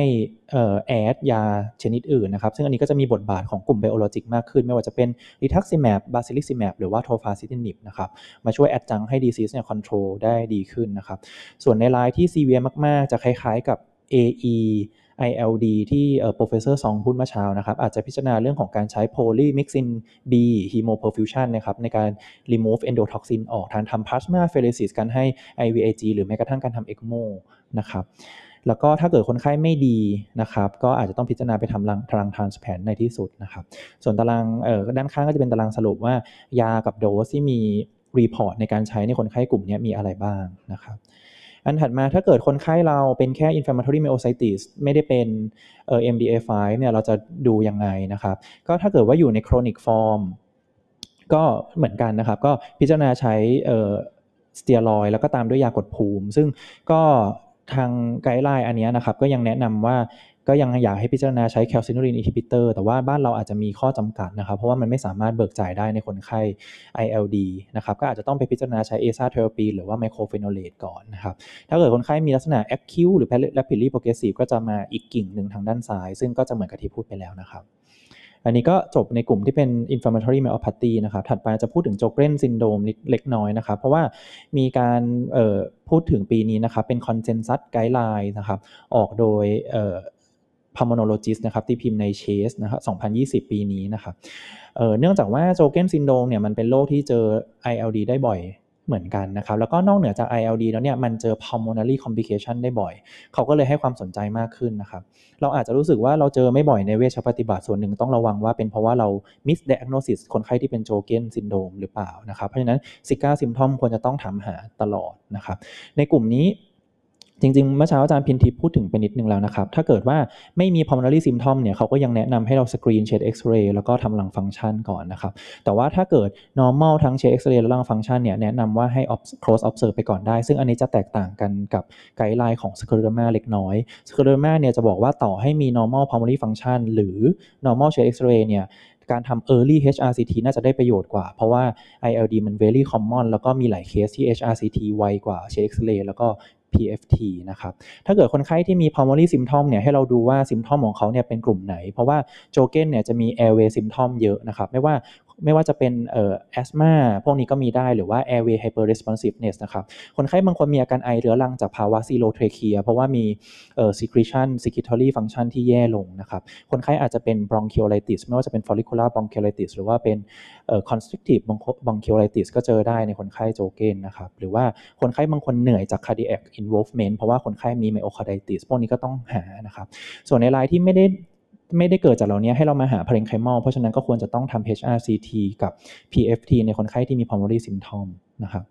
แอดยาชนิดอื่นนะครับซึ่งอันนี้ก็จะมีบทบาทของกลุ่มบโอโลจิกมากขึ้น ไม่ว่าจะเป็น r i ทักซิแมบบาซิลิซิแมปหรือว่าโทฟาซิตินิบนะครับมาช่วยแอดจังให้ดีซีสเนี่ยคอนโทรลได้ดีขึ้นนะครับส่วนในรายที่ซีเวียมาก ๆ จะคล้าย ๆ กับ AE ILD ที่โปรเฟสเซอร์ซองพูดเมื่อเช้านะครับ อาจจะพิจารณาเรื่องของการใช้ polymixin B hemoperfusion นะครับในการ remove endotoxin ออกทางทำ plasma pheresis การให้ IVIG หรือแม้กระทั่งการทำ ECMO นะครับ แล้วก็ถ้าเกิดคนไข้ไม่ดีนะครับ ก็อาจจะต้องพิจารณาไปทำรังทางทานสแพนในที่สุดนะครับ ส่วนตารางด้านข้างก็จะเป็นตารางสรุปว่ายากับโดสที่มีรีพอร์ตในการใช้ในคนไข้กลุ่มนี้มีอะไรบ้างนะครับอันถัดมาถ้าเกิดคนไข้เราเป็นแค่ inflammatory myositis ไม่ได้เป็นเอ่อ MDA5 เนี่ยเราจะดูยังไงนะครับ ก็ถ้าเกิดว่าอยู่ใน chronic form ก็เหมือนกันนะครับ ก็พิจารณาใช้เอ่อสเตียรอยแล้วก็ตามด้วยยากดภูมิ ซึ่งก็ทางไกด์ไลน์อันนี้นะครับก็ยังแนะนำว่าก็ยังอยากให้พิจารณาใช้แคลซินูรินอินฮิบิเตอร์ แต่ว่าบ้านเราอาจจะมีข้อจำกัดนะครับ เพราะว่ามันไม่สามารถเบิกจ่ายได้ในคนไข้ ILD นะครับก็อาจจะต้องไปพิจารณาใช้เอซาเทอร์ปีหรือว่าไมโครเฟนอเลตก่อนนะครับ ถ้าเกิดคนไข้มีลักษณะแอคคิวหรือแรปิลี่โปรเกรสซีฟก็จะมาอีกกิ่งหนึ่งทางด้านซ้ายซึ่งก็จะเหมือนกับที่พูดไปแล้วนะครับ อันนี้ก็จบในกลุ่มที่เป็น inflammatory myopathy นะครับถัดไปจะพูดถึงโจเกรนซินโดมเล็กน้อยนะครับเพราะว่ามีการพูดถึงปีนี้นะครับเป็น consensus guideline นะครับออกโดย pulmonologist นะครับที่พิมพ์ในเชสนะครับ2020 ปีนี้นะครับเนื่องจากว่าโจเกนซินโดมเนี่ยมันเป็นโรคที่เจอ ILD ได้บ่อยเหมือนกันนะครับแล้วก็นอกเหนือจาก ILD แล้วเนี่ยมันเจอ pulmonary complication ได้บ่อย เขาก็เลยให้ความสนใจมากขึ้นนะครับ เราอาจจะรู้สึกว่าเราเจอไม่บ่อยในเวชปฏิบัติส่วนหนึ่ง ต้องระวังว่าเป็นเพราะว่าเรา misdiagnosis คนไข้ที่เป็นโจเกนซินโดมหรือเปล่านะครับ เพราะฉะนั้นซิก้าซิมทอมควรจะต้องถามหาตลอดนะครับ ในกลุ่มนี้จริงๆ เมื่อเช้าอาจารย์พินทิพย์พูดถึงไปนิดนึงแล้วนะครับ ถ้าเกิดว่าไม่มี pulmonary symptom เนี่ยเขาก็ยังแนะนำให้เราสกรีนเช็คเอ็กซเรย์แล้วก็ทำลังฟังก์ชันก่อนนะครับ แต่ว่าถ้าเกิด normal ทั้งเช็คเอ็กซเรย์และลังฟังก์ชันเนี่ย แนะนำว่าให้ close observe ไปก่อนได้ ซึ่งอันนี้จะแตกต่างกันกับไกด์ไลน์ของสก l e r o ร e r เล็กน้อยสก l e r o ร e r เนี่ยจะบอกว่าต่อให้มี normal pulmonary function หรือ normal เ h ็ c k x r a ์เนี่ย การทำ early HRCT น่าจะได้ประโยชน์กว่าเพราะว่า ILD มัน very common แล้วก็มีหลายเคสที่ HRCT ไวกว่าเอ็กซเรย์แล้วก็ PFT นะครับ ถ้าเกิดคนไข้ที่มี pulmonary symptom เนี่ย ให้เราดูว่า symptom ของเขาเนี่ย เป็นกลุ่มไหน เพราะว่าโจเกนเนี่ย จะมี airway symptom เยอะนะครับ ไม่ว่าไม่ว่าจะเป็นเอ่อแอสมาพวกนี้ก็มีได้หรือว่า airway hyperresponsiveness นะครับ คนไข้บางคนมีอาการไอเรื้อรังจากภาวะซีโรเทเคียเพราะว่ามีเอ่อ secretion secretory function ที่แย่ลงนะครับ คนไข้อาจจะเป็น bronchiolitis ไม่ว่าจะเป็น follicular bronchiolitis หรือว่าเป็นเอ่อ constrictive bronchiolitis ก็เจอได้ในคนไข้โจเกนนะครับ หรือว่าคนไข้บางคนเหนื่อยจาก cardiac involvement เพราะว่าคนไข้มี myocarditis พวกนี้ก็ต้องหานะครับส่วนในรายที่ไม่ได้ไม่ได้เกิดจากเหล่านี้ให้เรามาหาเพลงไคมอลเพราะฉะนั้นก็ควรจะต้องทำ HRCT กับ PFT ในคนไข้ที่มี pulmonary symptom นะครับ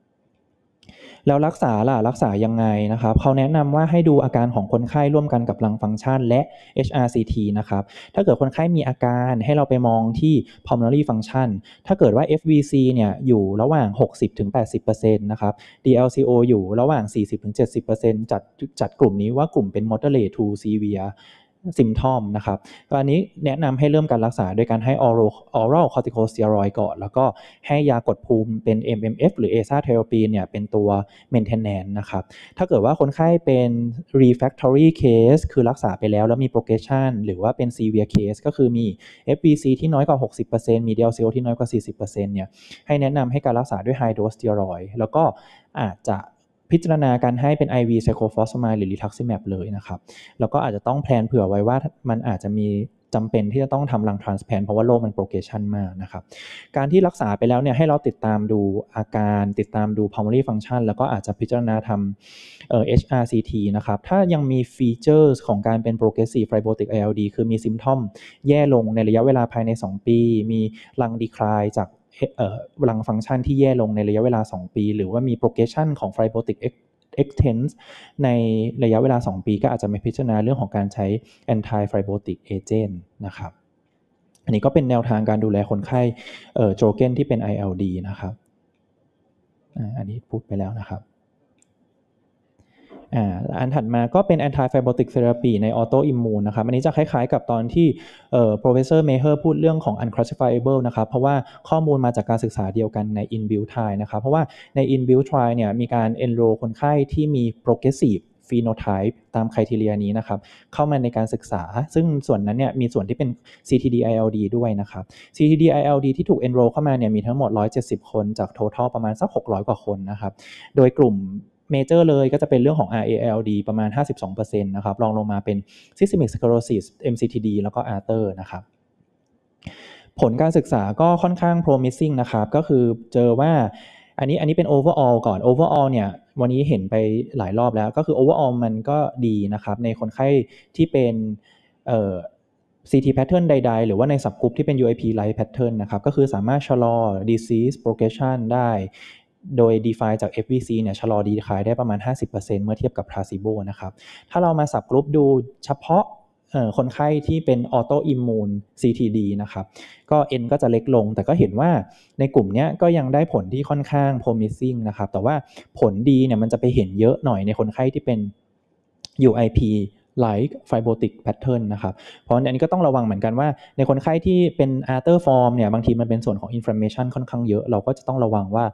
แล้วรักษาล่ะ รักษายังไงนะครับเขาแนะนำว่าให้ดูอาการของคนไข้ร่วมกันกับลังฟังก์ชันและ HRCT นะครับถ้าเกิดคนไข้มีอาการให้เราไปมองที่ pulmonary function ถ้าเกิดว่า FVC เนี่ยอยู่ระหว่าง 60-80%นะครับ DLCO อยู่ระหว่าง 40-70%จัดจัดกลุ่มนี้ว่ากลุ่มเป็น moderate to severe ซิมทอมนะครับอันนี้แนะนำให้เริ่มการรักษาโดยการให้ oral oral corticosteroid ก่อน แล้วก็ให้ยากดภูมิเป็น MMF หรือ a ซ a therapy เนี่ย เป็นตัว maintenance นะครับถ้าเกิดว่าคนไข้เป็น refractory case คือรักษาไปแล้วแล้วมี progression หรือว่าเป็น severe case ก็คือมี FVC ที่น้อยกว่า 60%มี DLCO ที่น้อยกว่า 40%เนี่ยให้แนะนำให้การรักษาด้วย high dose steroid แล้วก็อาจจะพิจารณาการให้เป็น IV c y c l o f o s m i d e หรือ rituximab เลยนะครับ แล้วก็อาจจะต้องแพลนเผื่อไว้ว่ามันอาจจะมีจำเป็นที่จะต้องทำรังทรานสแพนเพราะว่าโรคมันโปรเกชันมากนะครับ การที่รักษาไปแล้วเนี่ยให้เราติดตามดูอาการติดตามดู pulmonary function แล้วก็อาจจะพิจารณาทำเอ่อ HRCT นะครับ ถ้ายังมีฟีเจอร์ของการเป็น progressive fibrotic ALD คือมีซิมทอมแย่ลงในระยะเวลาภายใน2 ปีมีรังดีคลายจากหลังฟังก์ชันที่แย่ลงในระยะเวลา 2 ปี หรือว่ามี progression ของ fibrotic e x t e n s ในระยะเวลา 2 ปี ก็อาจจะไม่พิจารณาเรื่องของการใช้ anti fibrotic agent นะครับ อันนี้ก็เป็นแนวทางการดูแลคนไข้โจเกนที่เป็น ILD นะครับ อันนี้พูดไปแล้วนะครับอ่าอันถัดมาก็เป็นแอนตี้ไฟบอติกเซอร a ปีในออโตอิมมูนนะครับอันนี้จะคล้ายๆกับตอนที่เอ่อ professor Mayer พูดเรื่องของ unclassifiable นะครับ เพราะว่าข้อมูลมาจากการศึกษาเดียวกันใน inbuilt trial นะครับ เพราะว่าใน inbuilt trial เนี่ยมีการ enroll คนไข้ที่มี progressive phenotype ตามคุณทีเรียนี้นะครับ เข้ามาในการศึกษา ซึ่งส่วนนั้นเนี่ยมีส่วนที่เป็น CTD-ILD ด้วยนะครับ CTD-ILD ที่ถูก enroll เข้ามาเนี่ยมีทั้งหมด 170 คนจาก total ประมาณสัก 600 กว่าคนนะครับโดยกลุ่มเมเจอร์เลยก็จะเป็นเรื่องของ RALD ประมาณ 52%นะครับ รองลงมาเป็น systemic sclerosis MCTD แล้วก็ Arter นะครับ ผลการศึกษาก็ค่อนข้าง promising นะครับ ก็คือเจอว่า อันนี้ อันนี้เป็น overall ก่อน overall เนี่ย วันนี้เห็นไปหลายรอบแล้ว ก็คือ overall มันก็ดีนะครับ ในคนไข้ที่เป็น CT pattern ใด ๆ หรือว่าในสับกลุ่มที่เป็น UIP light pattern นะครับ ก็คือสามารถชะลอ disease progression ได้โดย d e f i จาก FVC เนี่ย ชะลอดีคายได้ประมาณ 50%เมื่อเทียบกับพ l าซิโบนะครับ ถ้าเรามาสับกรุ๊ปดูเฉพาะคนไข้ที่เป็นออโตอิมมูน CTD นะครับ ก็ N ก็จะเล็กลง แต่ก็เห็นว่าในกลุ่มนี้ก็ยังได้ผลที่ค่อนข้าง promising นะครับ แต่ว่าผลดีเนี่ย มันจะไปเห็นเยอะหน่อยในคนไข้ที่เป็น UIP like fibrotic pattern นะครับ เพราะอันนี้ก็ต้องระวังเหมือนกันว่า ในคนไข้ที่เป็น a r t e r form เนี่ยบางทีมันเป็นส่วนของ inflammation ค่อนข้างเยอะ เราก็จะต้องระวังว่า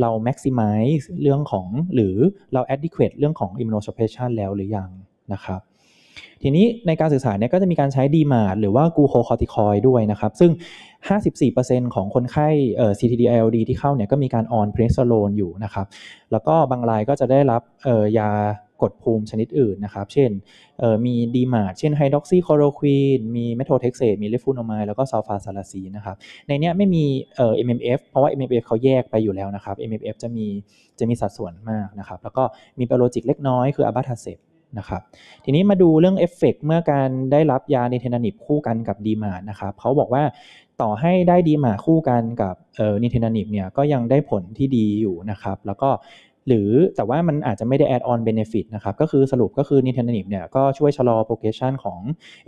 เรา maximize เรื่องของหรือเรา adequate เรื่องของ immunosuppression แล้วหรือยังนะครับ ทีนี้ในการสื่อสารเนี่ยก็จะมีการใช้ดีมาหรือว่ากูโคคอติคอยด้วยนะครับ ซึ่ง 54%ของคนไข้ CTD-ILD ที่เข้าเนี่ยก็มีการออนเพรสโซโลนอยู่นะครับ แล้วก็บางรายก็จะได้รับยากดภูมิชนิดอื่นนะครับ เช่น มีดีมาดเช่นไฮดรอกซีคอโรควีน มีเมโทเท็กเซต มีเลฟูโนไมแล้วก็ซัลฟาซาลาซีนะครับ ในนี้ไม่มีเอ่อเอฟเพราะว่า MMF เขาแยกไปอยู่แล้วนะครับ MMF จะมีจะมีสัดส่วนมากนะครับ แล้วก็มีเปโลจิกเล็กน้อยคืออะบาทาเซตนะครับ ทีนี้มาดูเรื่องเอฟเฟกเมื่อการได้รับยาเนเทนานิบคู่กันกับดีมาดนะครับเขาบอกว่าต่อให้ได้ดีมาคู่กันกับเอ่อนิเทนานิบเนี่ยก็ยังได้ผลที่ดีอยู่นะครับ แล้วก็หรือแต่ว่ามันอาจจะไม่ได้ add on benefit นะครับ ก็คือสรุปก็คือ Nintendo n i p เนี่ยก็ช่วยชะลอ progression ของ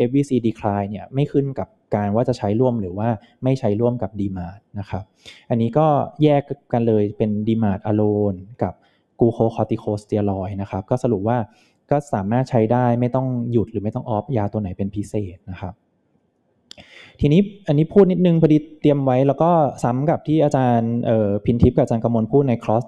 FVC decline เนี่ยไม่ขึ้นกับการว่าจะใช้ร่วมหรือว่าไม่ใช้ร่วมกับ DMART นะครับอันนี้ก็แยกกันเลยเป็น DMART alone กับ glucocorticosteroid นะครับ ก็สรุปว่าก็สามารถใช้ได้ไม่ต้องหยุดหรือไม่ต้องออฟยาตัวไหนเป็นพิเศษนะครับทีนี้อันนี้พูดนิดนึงพอดีเตรียมไว้แล้วก็ซ้ำกับที่อาจารย์พินทิพย์กับอาจารย์กมลพูดใน cross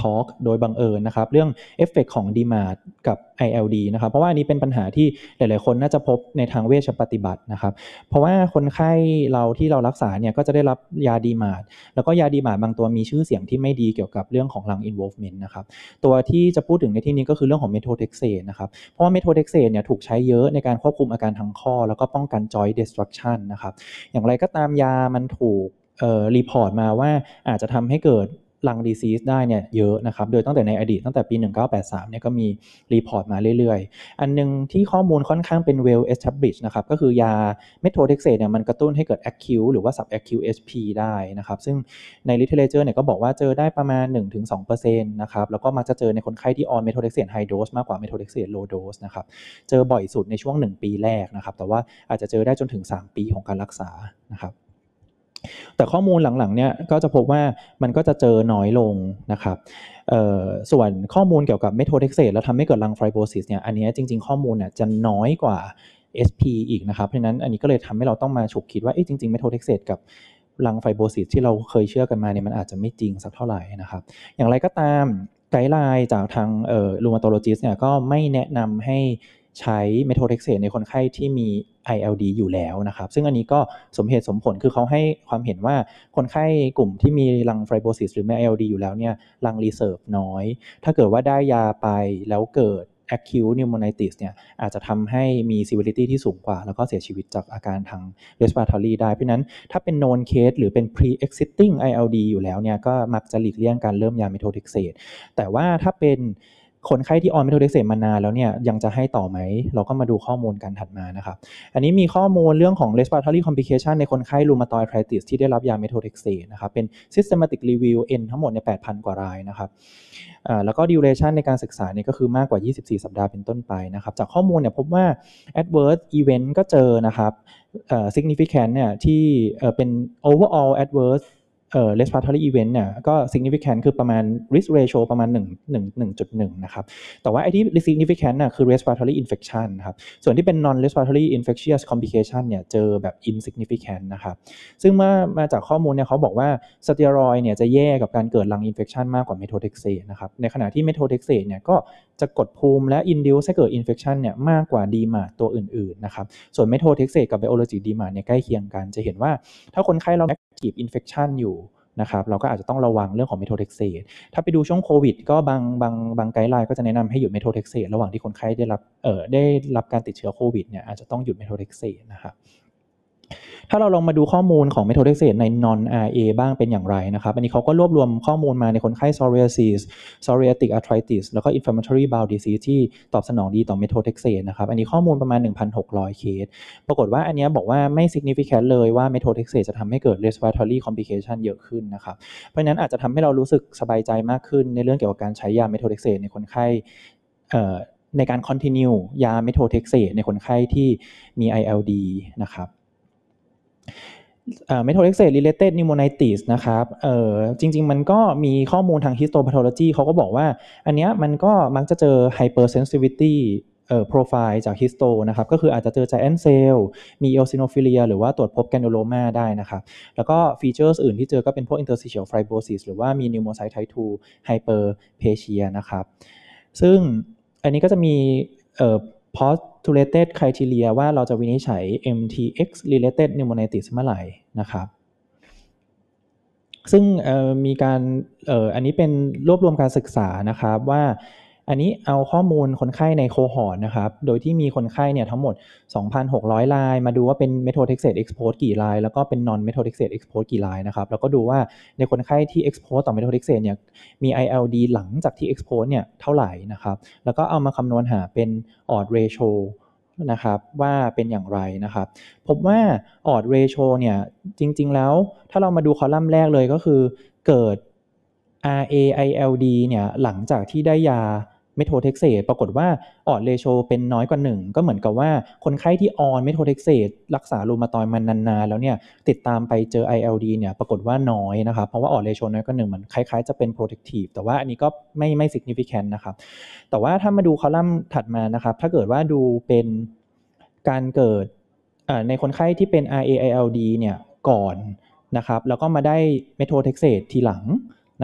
Talk โดยบังเอิญนะครับ เรื่องเอฟเฟกของดีมาดกับ ILD นะครับ เพราะว่าอันนี้เป็นปัญหาที่หลาย ๆคนน่าจะพบในทางเวชปฏิบัตินะครับ เพราะว่าคนไข้เราที่เรารักษาเนี่ยก็จะได้รับยาดีมาดแล้วก็ยาดีมาดบางตัวมีชื่อเสียงที่ไม่ดีเกี่ยวกับเรื่องของลัง involvement นะครับ ตัวที่จะพูดถึงในที่นี้ก็คือเรื่องของเมโทเท็กเซนนะครับเพราะว่าเมโทเท็กเซนเนี่ยถูกใช้เยอะในการควบคุมอาการทางข้อ แล้วก็ป้องกัน joint destruction นะครับอย่างไรก็ตามยามันถูกรีพอร์ตมาว่าอาจจะทำให้เกิดลังดีซีสได้เนี่ยเยอะนะครับ โดยตั้งแต่ในอดีตตั้งแต่ปี 1983 เนี่ยก็มีรีพอร์ตมาเรื่อย ๆ อันนึงที่ข้อมูลค่อนข้างเป็นเวลเอส t ับบิชนะครับ ก็คือยาเมทโทเท็กเซตเนี่ยมันกระตุ้นให้เกิดแอคคิวหรือว่าสับแอคคิวเอชพีได้นะครับ ซึ่งในลิเทเลเจอร์เนี่ยก็บอกว่าเจอได้ประมาณ 1-2%นะครับ แล้วก็มักจะเจอในคนไข้ที่ออนเมทโทเท็กเซตไฮโดสมากกว่าเมทโทเท็กเซตโลโดสนะครับ เจอบ่อยสุดในช่วง 1 ปีแรกนะครับ แต่ว่าอาจจะเจอได้จนถึง 3 ปีของการรักษานะครับแต่ข้อมูลหลังๆเนี่ยก็จะพบว่ามันก็จะเจอน้อยลงนะครับส่วนข้อมูลเกี่ยวกับเมโทเท็กเซตแล้วทำให้เกิดรังไฟโบซิสเนี่ยอันนี้จริงๆ ข้อมูลเนี่ยจะน้อยกว่า SP อีกนะครับเพราะนั้นอันนี้ก็เลยทำให้เราต้องมาฉุกคิดว่าจริงๆเมโทเท็กเซตกับรังไฟโบซิสที่เราเคยเชื่อกันมาเนี่ยมันอาจจะไม่จริงสักเท่าไหร่นะครับอย่างไรก็ตาม ไกด์ไลน์จากทางรูมาโตโลจิสเนี่ยก็ไม่แนะนำให้ใช้เมโทเท็กเซตในคนไข้ที่มี ILD อยู่แล้วนะครับ ซึ่งอันนี้ก็สมเหตุสมผลคือเขาให้ความเห็นว่าคนไข้กลุ่มที่มีรังไฟโบซิสหรือไม่ ILD อยู่แล้วเนี่ยรังรีเซิร์ฟน้อย ถ้าเกิดว่าได้ยาไปแล้วเกิด acute pneumonitis เนี่ยอาจจะทำให้มี severity ที่สูงกว่า แล้วก็เสียชีวิตจากอาการทาง respiratory ได้ เพราะนั้นถ้าเป็น known case หรือเป็น pre existing ILD อยู่แล้วเนี่ยก็มักจะหลีกเลี่ยงการเริ่มยาเมโทเท็กเซตแต่ว่าถ้าเป็นคนไข้ที่ออนเมโทเด็กเซมานานแล้วเนี่ยยังจะให้ต่อไหมเราก็มาดูข้อมูลกันถัดมานะครับอันนี้มีข้อมูลเรื่องของ respiratory complication ในคนไข้รูมาตอย o พรติสที่ได้รับยาเมโทเด็กเซนะครับเป็น systematic review n ทั้งหมดใน 8,000 กว่ารายนะครับแล้วก็ duration ในการศึกษาเนี่ยก็คือมากกว่า 24 สัปดาห์เป็นต้นไปนะครับ จากข้อมูลเนี่ยพบว่า adverse event ก็เจอนะครับ significant เนี่ยที่เป็น overall adverse เอ่อ respiratory event เนี่ยก็ significant คือประมาณ risk ratio ประมาณ 1 1 1.1นะครับแต่ว่าไอ้ที่ significant น่ะคือ respiratory infection ครับส่วนที่เป็น non respiratory infectious complication เนี่ย เจอแบบ insignificant นะครับ ซึ่งมามาจากข้อมูลเนี่ยเขาบอกว่าสเตียรอยเนี่ยจะแย่กับการเกิดลัง infection มากกว่า methotrexate นะครับในขณะที่ methotrexate เนี่ยก็จะกดภูมิและ induce ให้เกิด infection เนี่ยมากกว่าดีมาตัวอื่นๆ นะครับส่วน methotrexate กับ biologic d m a เนี่ยใกล้เคียงกันจะเห็นว่าถ้าคนไข้เรา active infection อยู่นะครับเราก็อาจจะต้องระวังเรื่องของเมโทเท็กเซตถ้าไปดูช่วงโควิดก็บางบางบางไกด์ไลน์ก็จะแนะนำให้หยุดเมโทเท็กเซตระหว่างที่คนไข้ได้รับเอ่อได้รับการติดเชื้อโควิดเนี่ย อาจจะต้องหยุดเมโทเท็กเซตนะครับถ้าเราลองมาดูข้อมูลของเมโทเ d e x a ใน non RA บ้างเป็นอย่างไรนะครับ อันนี้เขาก็รวบรวมข้อมูลมาในคนไข้ psoriasis psoriatic arthritis แล้วก็ inflammatory bowel disease ที่ตอบสนองดีต่อเมโทเ d e x a นะครับ อันนี้ข้อมูลประมาณ 1,600 เคสปรากฏว่าอันนี้บอกว่าไม่ significant เลยว่าเมโทเ d e x a จะทำให้เกิด respiratory complication เยอะขึ้นนะครับ เพราะนั้นอาจจะทำให้เรารู้สึกสบายใจมากขึ้น ในเรื่องเกี่ยวกับการใช้ยาเมโทเ d e x a ในคนไข้ในการ continue ยาเมโทเท e x a ในคนไข้ที่มี ILD นะครับเมทัลเอ็กเซตรีเลตเต็ดนิวโมไนติสนะครับเออจริง ๆ มันก็มีข้อมูลทางฮิสโตพาโทโลจีเขาก็บอกว่า อันเนี้ยมันก็มักจะเจอไฮเปอร์เซนซิวิตี้เอ่อโปรไฟล์จากฮิสโตนะครับ ก็คืออาจจะเจอ g จแอนเซลมีลซิโนฟิเลียหรือว่าตรวจพบแกนโลมาได้นะครับ แล้วก็ฟีเจอร์อื่นที่เจอก็เป็นพวกอินเตอร์ซิเชียลไฟโบซิสหรือว่ามีนิโมไซต์ไทท y p ไฮเปอร์เพเชียนะครับซึ่งอันนี้ก็จะมีเอ่อ postulated criteria ว่าเราจะวินิจฉัย MTX related pneumonitis เมื่อไหร่นะครับ ซึ่งมีการอันนี้เป็นรวบรวมการศึกษานะครับว่าอันนี้เอาข้อมูลคนไข้ในโคหอร์นะครับ โดยที่มีคนไข้เนี่ยทั้งหมด 2,600ราย มาดูว่าเป็น methotrexate expose กี่ราย แล้วก็เป็น non methotrexate expose กี่รายนะครับ แล้วก็ดูว่าในคนไข้ที่ expose ต่อ m e t h ทเท e x a t e เนี่ย มี ILD หลังจากที่ expose เนี่ยเท่าไหร่นะครับ แล้วก็เอามาคำนวณหาเป็น odd ratio นะครับว่าเป็นอย่างไรนะครับ พบว่า odd ratio เนี่ย จริงๆ แล้ว ถ้าเรามาดูคอลัมน์แรกเลยก็คือ เกิด RAILD เนี่ย หลังจากที่ได้ยาเมโทเท็กเซตปรากฏว่าออดเลโชเป็นน้อยกว่าหนึ่ง ก็เหมือนกับว่าคนไข้ที่ออนเมโทเท็กเซตรักษาลูมาตอยมานานๆ แล้วเนี่ยติดตามไปเจอ ILD เนี่ยปรากฏว่าน้อยนะครับ เพราะว่าออดเลโชน้อยกว่าหนึ่งเหมือนคล้ายๆ จะเป็นโปรเทคทีฟแต่ว่าอันนี้ก็ไม่ไม่สิ g n i f i c a n t นะครับ แต่ว่าถ้ามาดูคอลัมน์ถัดมานะครับ ถ้าเกิดว่าดูเป็นการเกิดในคนไข้ที่เป็น RAILD เนี่ยก่อนนะครับ แล้วก็มาได้เมโทเท็กเซตทีหลัง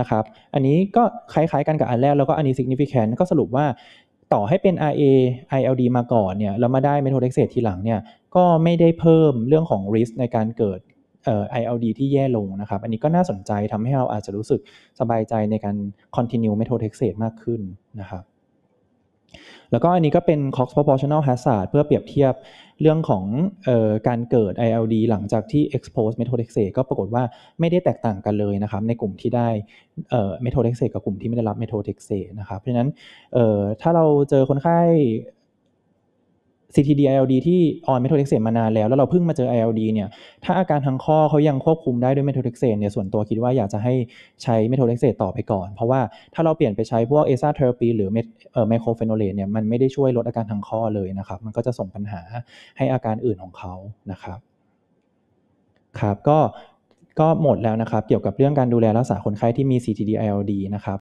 นะครับอันนี้ก็คล้ายๆกันกับอันแรก แล้วก็อันนี้ significant ก็สรุปว่าต่อให้เป็น RA ILD มาก่อนเนี่ยแล้วมาได้ methotrexate ทีหลังเนี่ยก็ไม่ได้เพิ่มเรื่องของ risk ในการเกิดเอ่อ ILD ที่แย่ลงนะครับ อันนี้ก็น่าสนใจทำให้เราอาจจะรู้สึกสบายใจในการ continue methotrexate มากขึ้นนะครับแล้วก็อันนี้ก็เป็น Cox proportional hazard เพื่อเปรียบเทียบเรื่องของออการเกิด ILD หลังจากที่ expose methotrexate ก็ปรากฏว่าไม่ได้แตกต่างกันเลยนะครับในกลุ่มที่ได้ methotrexate กับกลุ่มที่ไม่ได้รับ methotrexate นะครับ เพราะฉะนั้นถ้าเราเจอคนไข้ CTD ILD ที่ออนเมทโทเท็กเซนมานานแล้ว แล้วเราเพิ่งมาเจอ ILD เนี่ยถ้าอาการทางข้อเขายังควบคุมได้ด้วยเมทโทเท็กเซนเนี่ยส่วนตัวคิดว่าอยากจะให้ใช้เมทโทเท็กเซนต่อไปก่อน เพราะว่าถ้าเราเปลี่ยนไปใช้พวกเอซาเทอร์ปีหรือเเมทออไมโครเฟโนเลตเนี่ยมันไม่ได้ช่วยลดอาการทางข้อเลยนะครับ มันก็จะส่งปัญหาให้อาการอื่นของเขานะครับครับก็ก็หมดแล้วนะครับ เกี่ยวกับเรื่องการดูแลรักษาคนไข้ที่มี CTD ILD นะครับ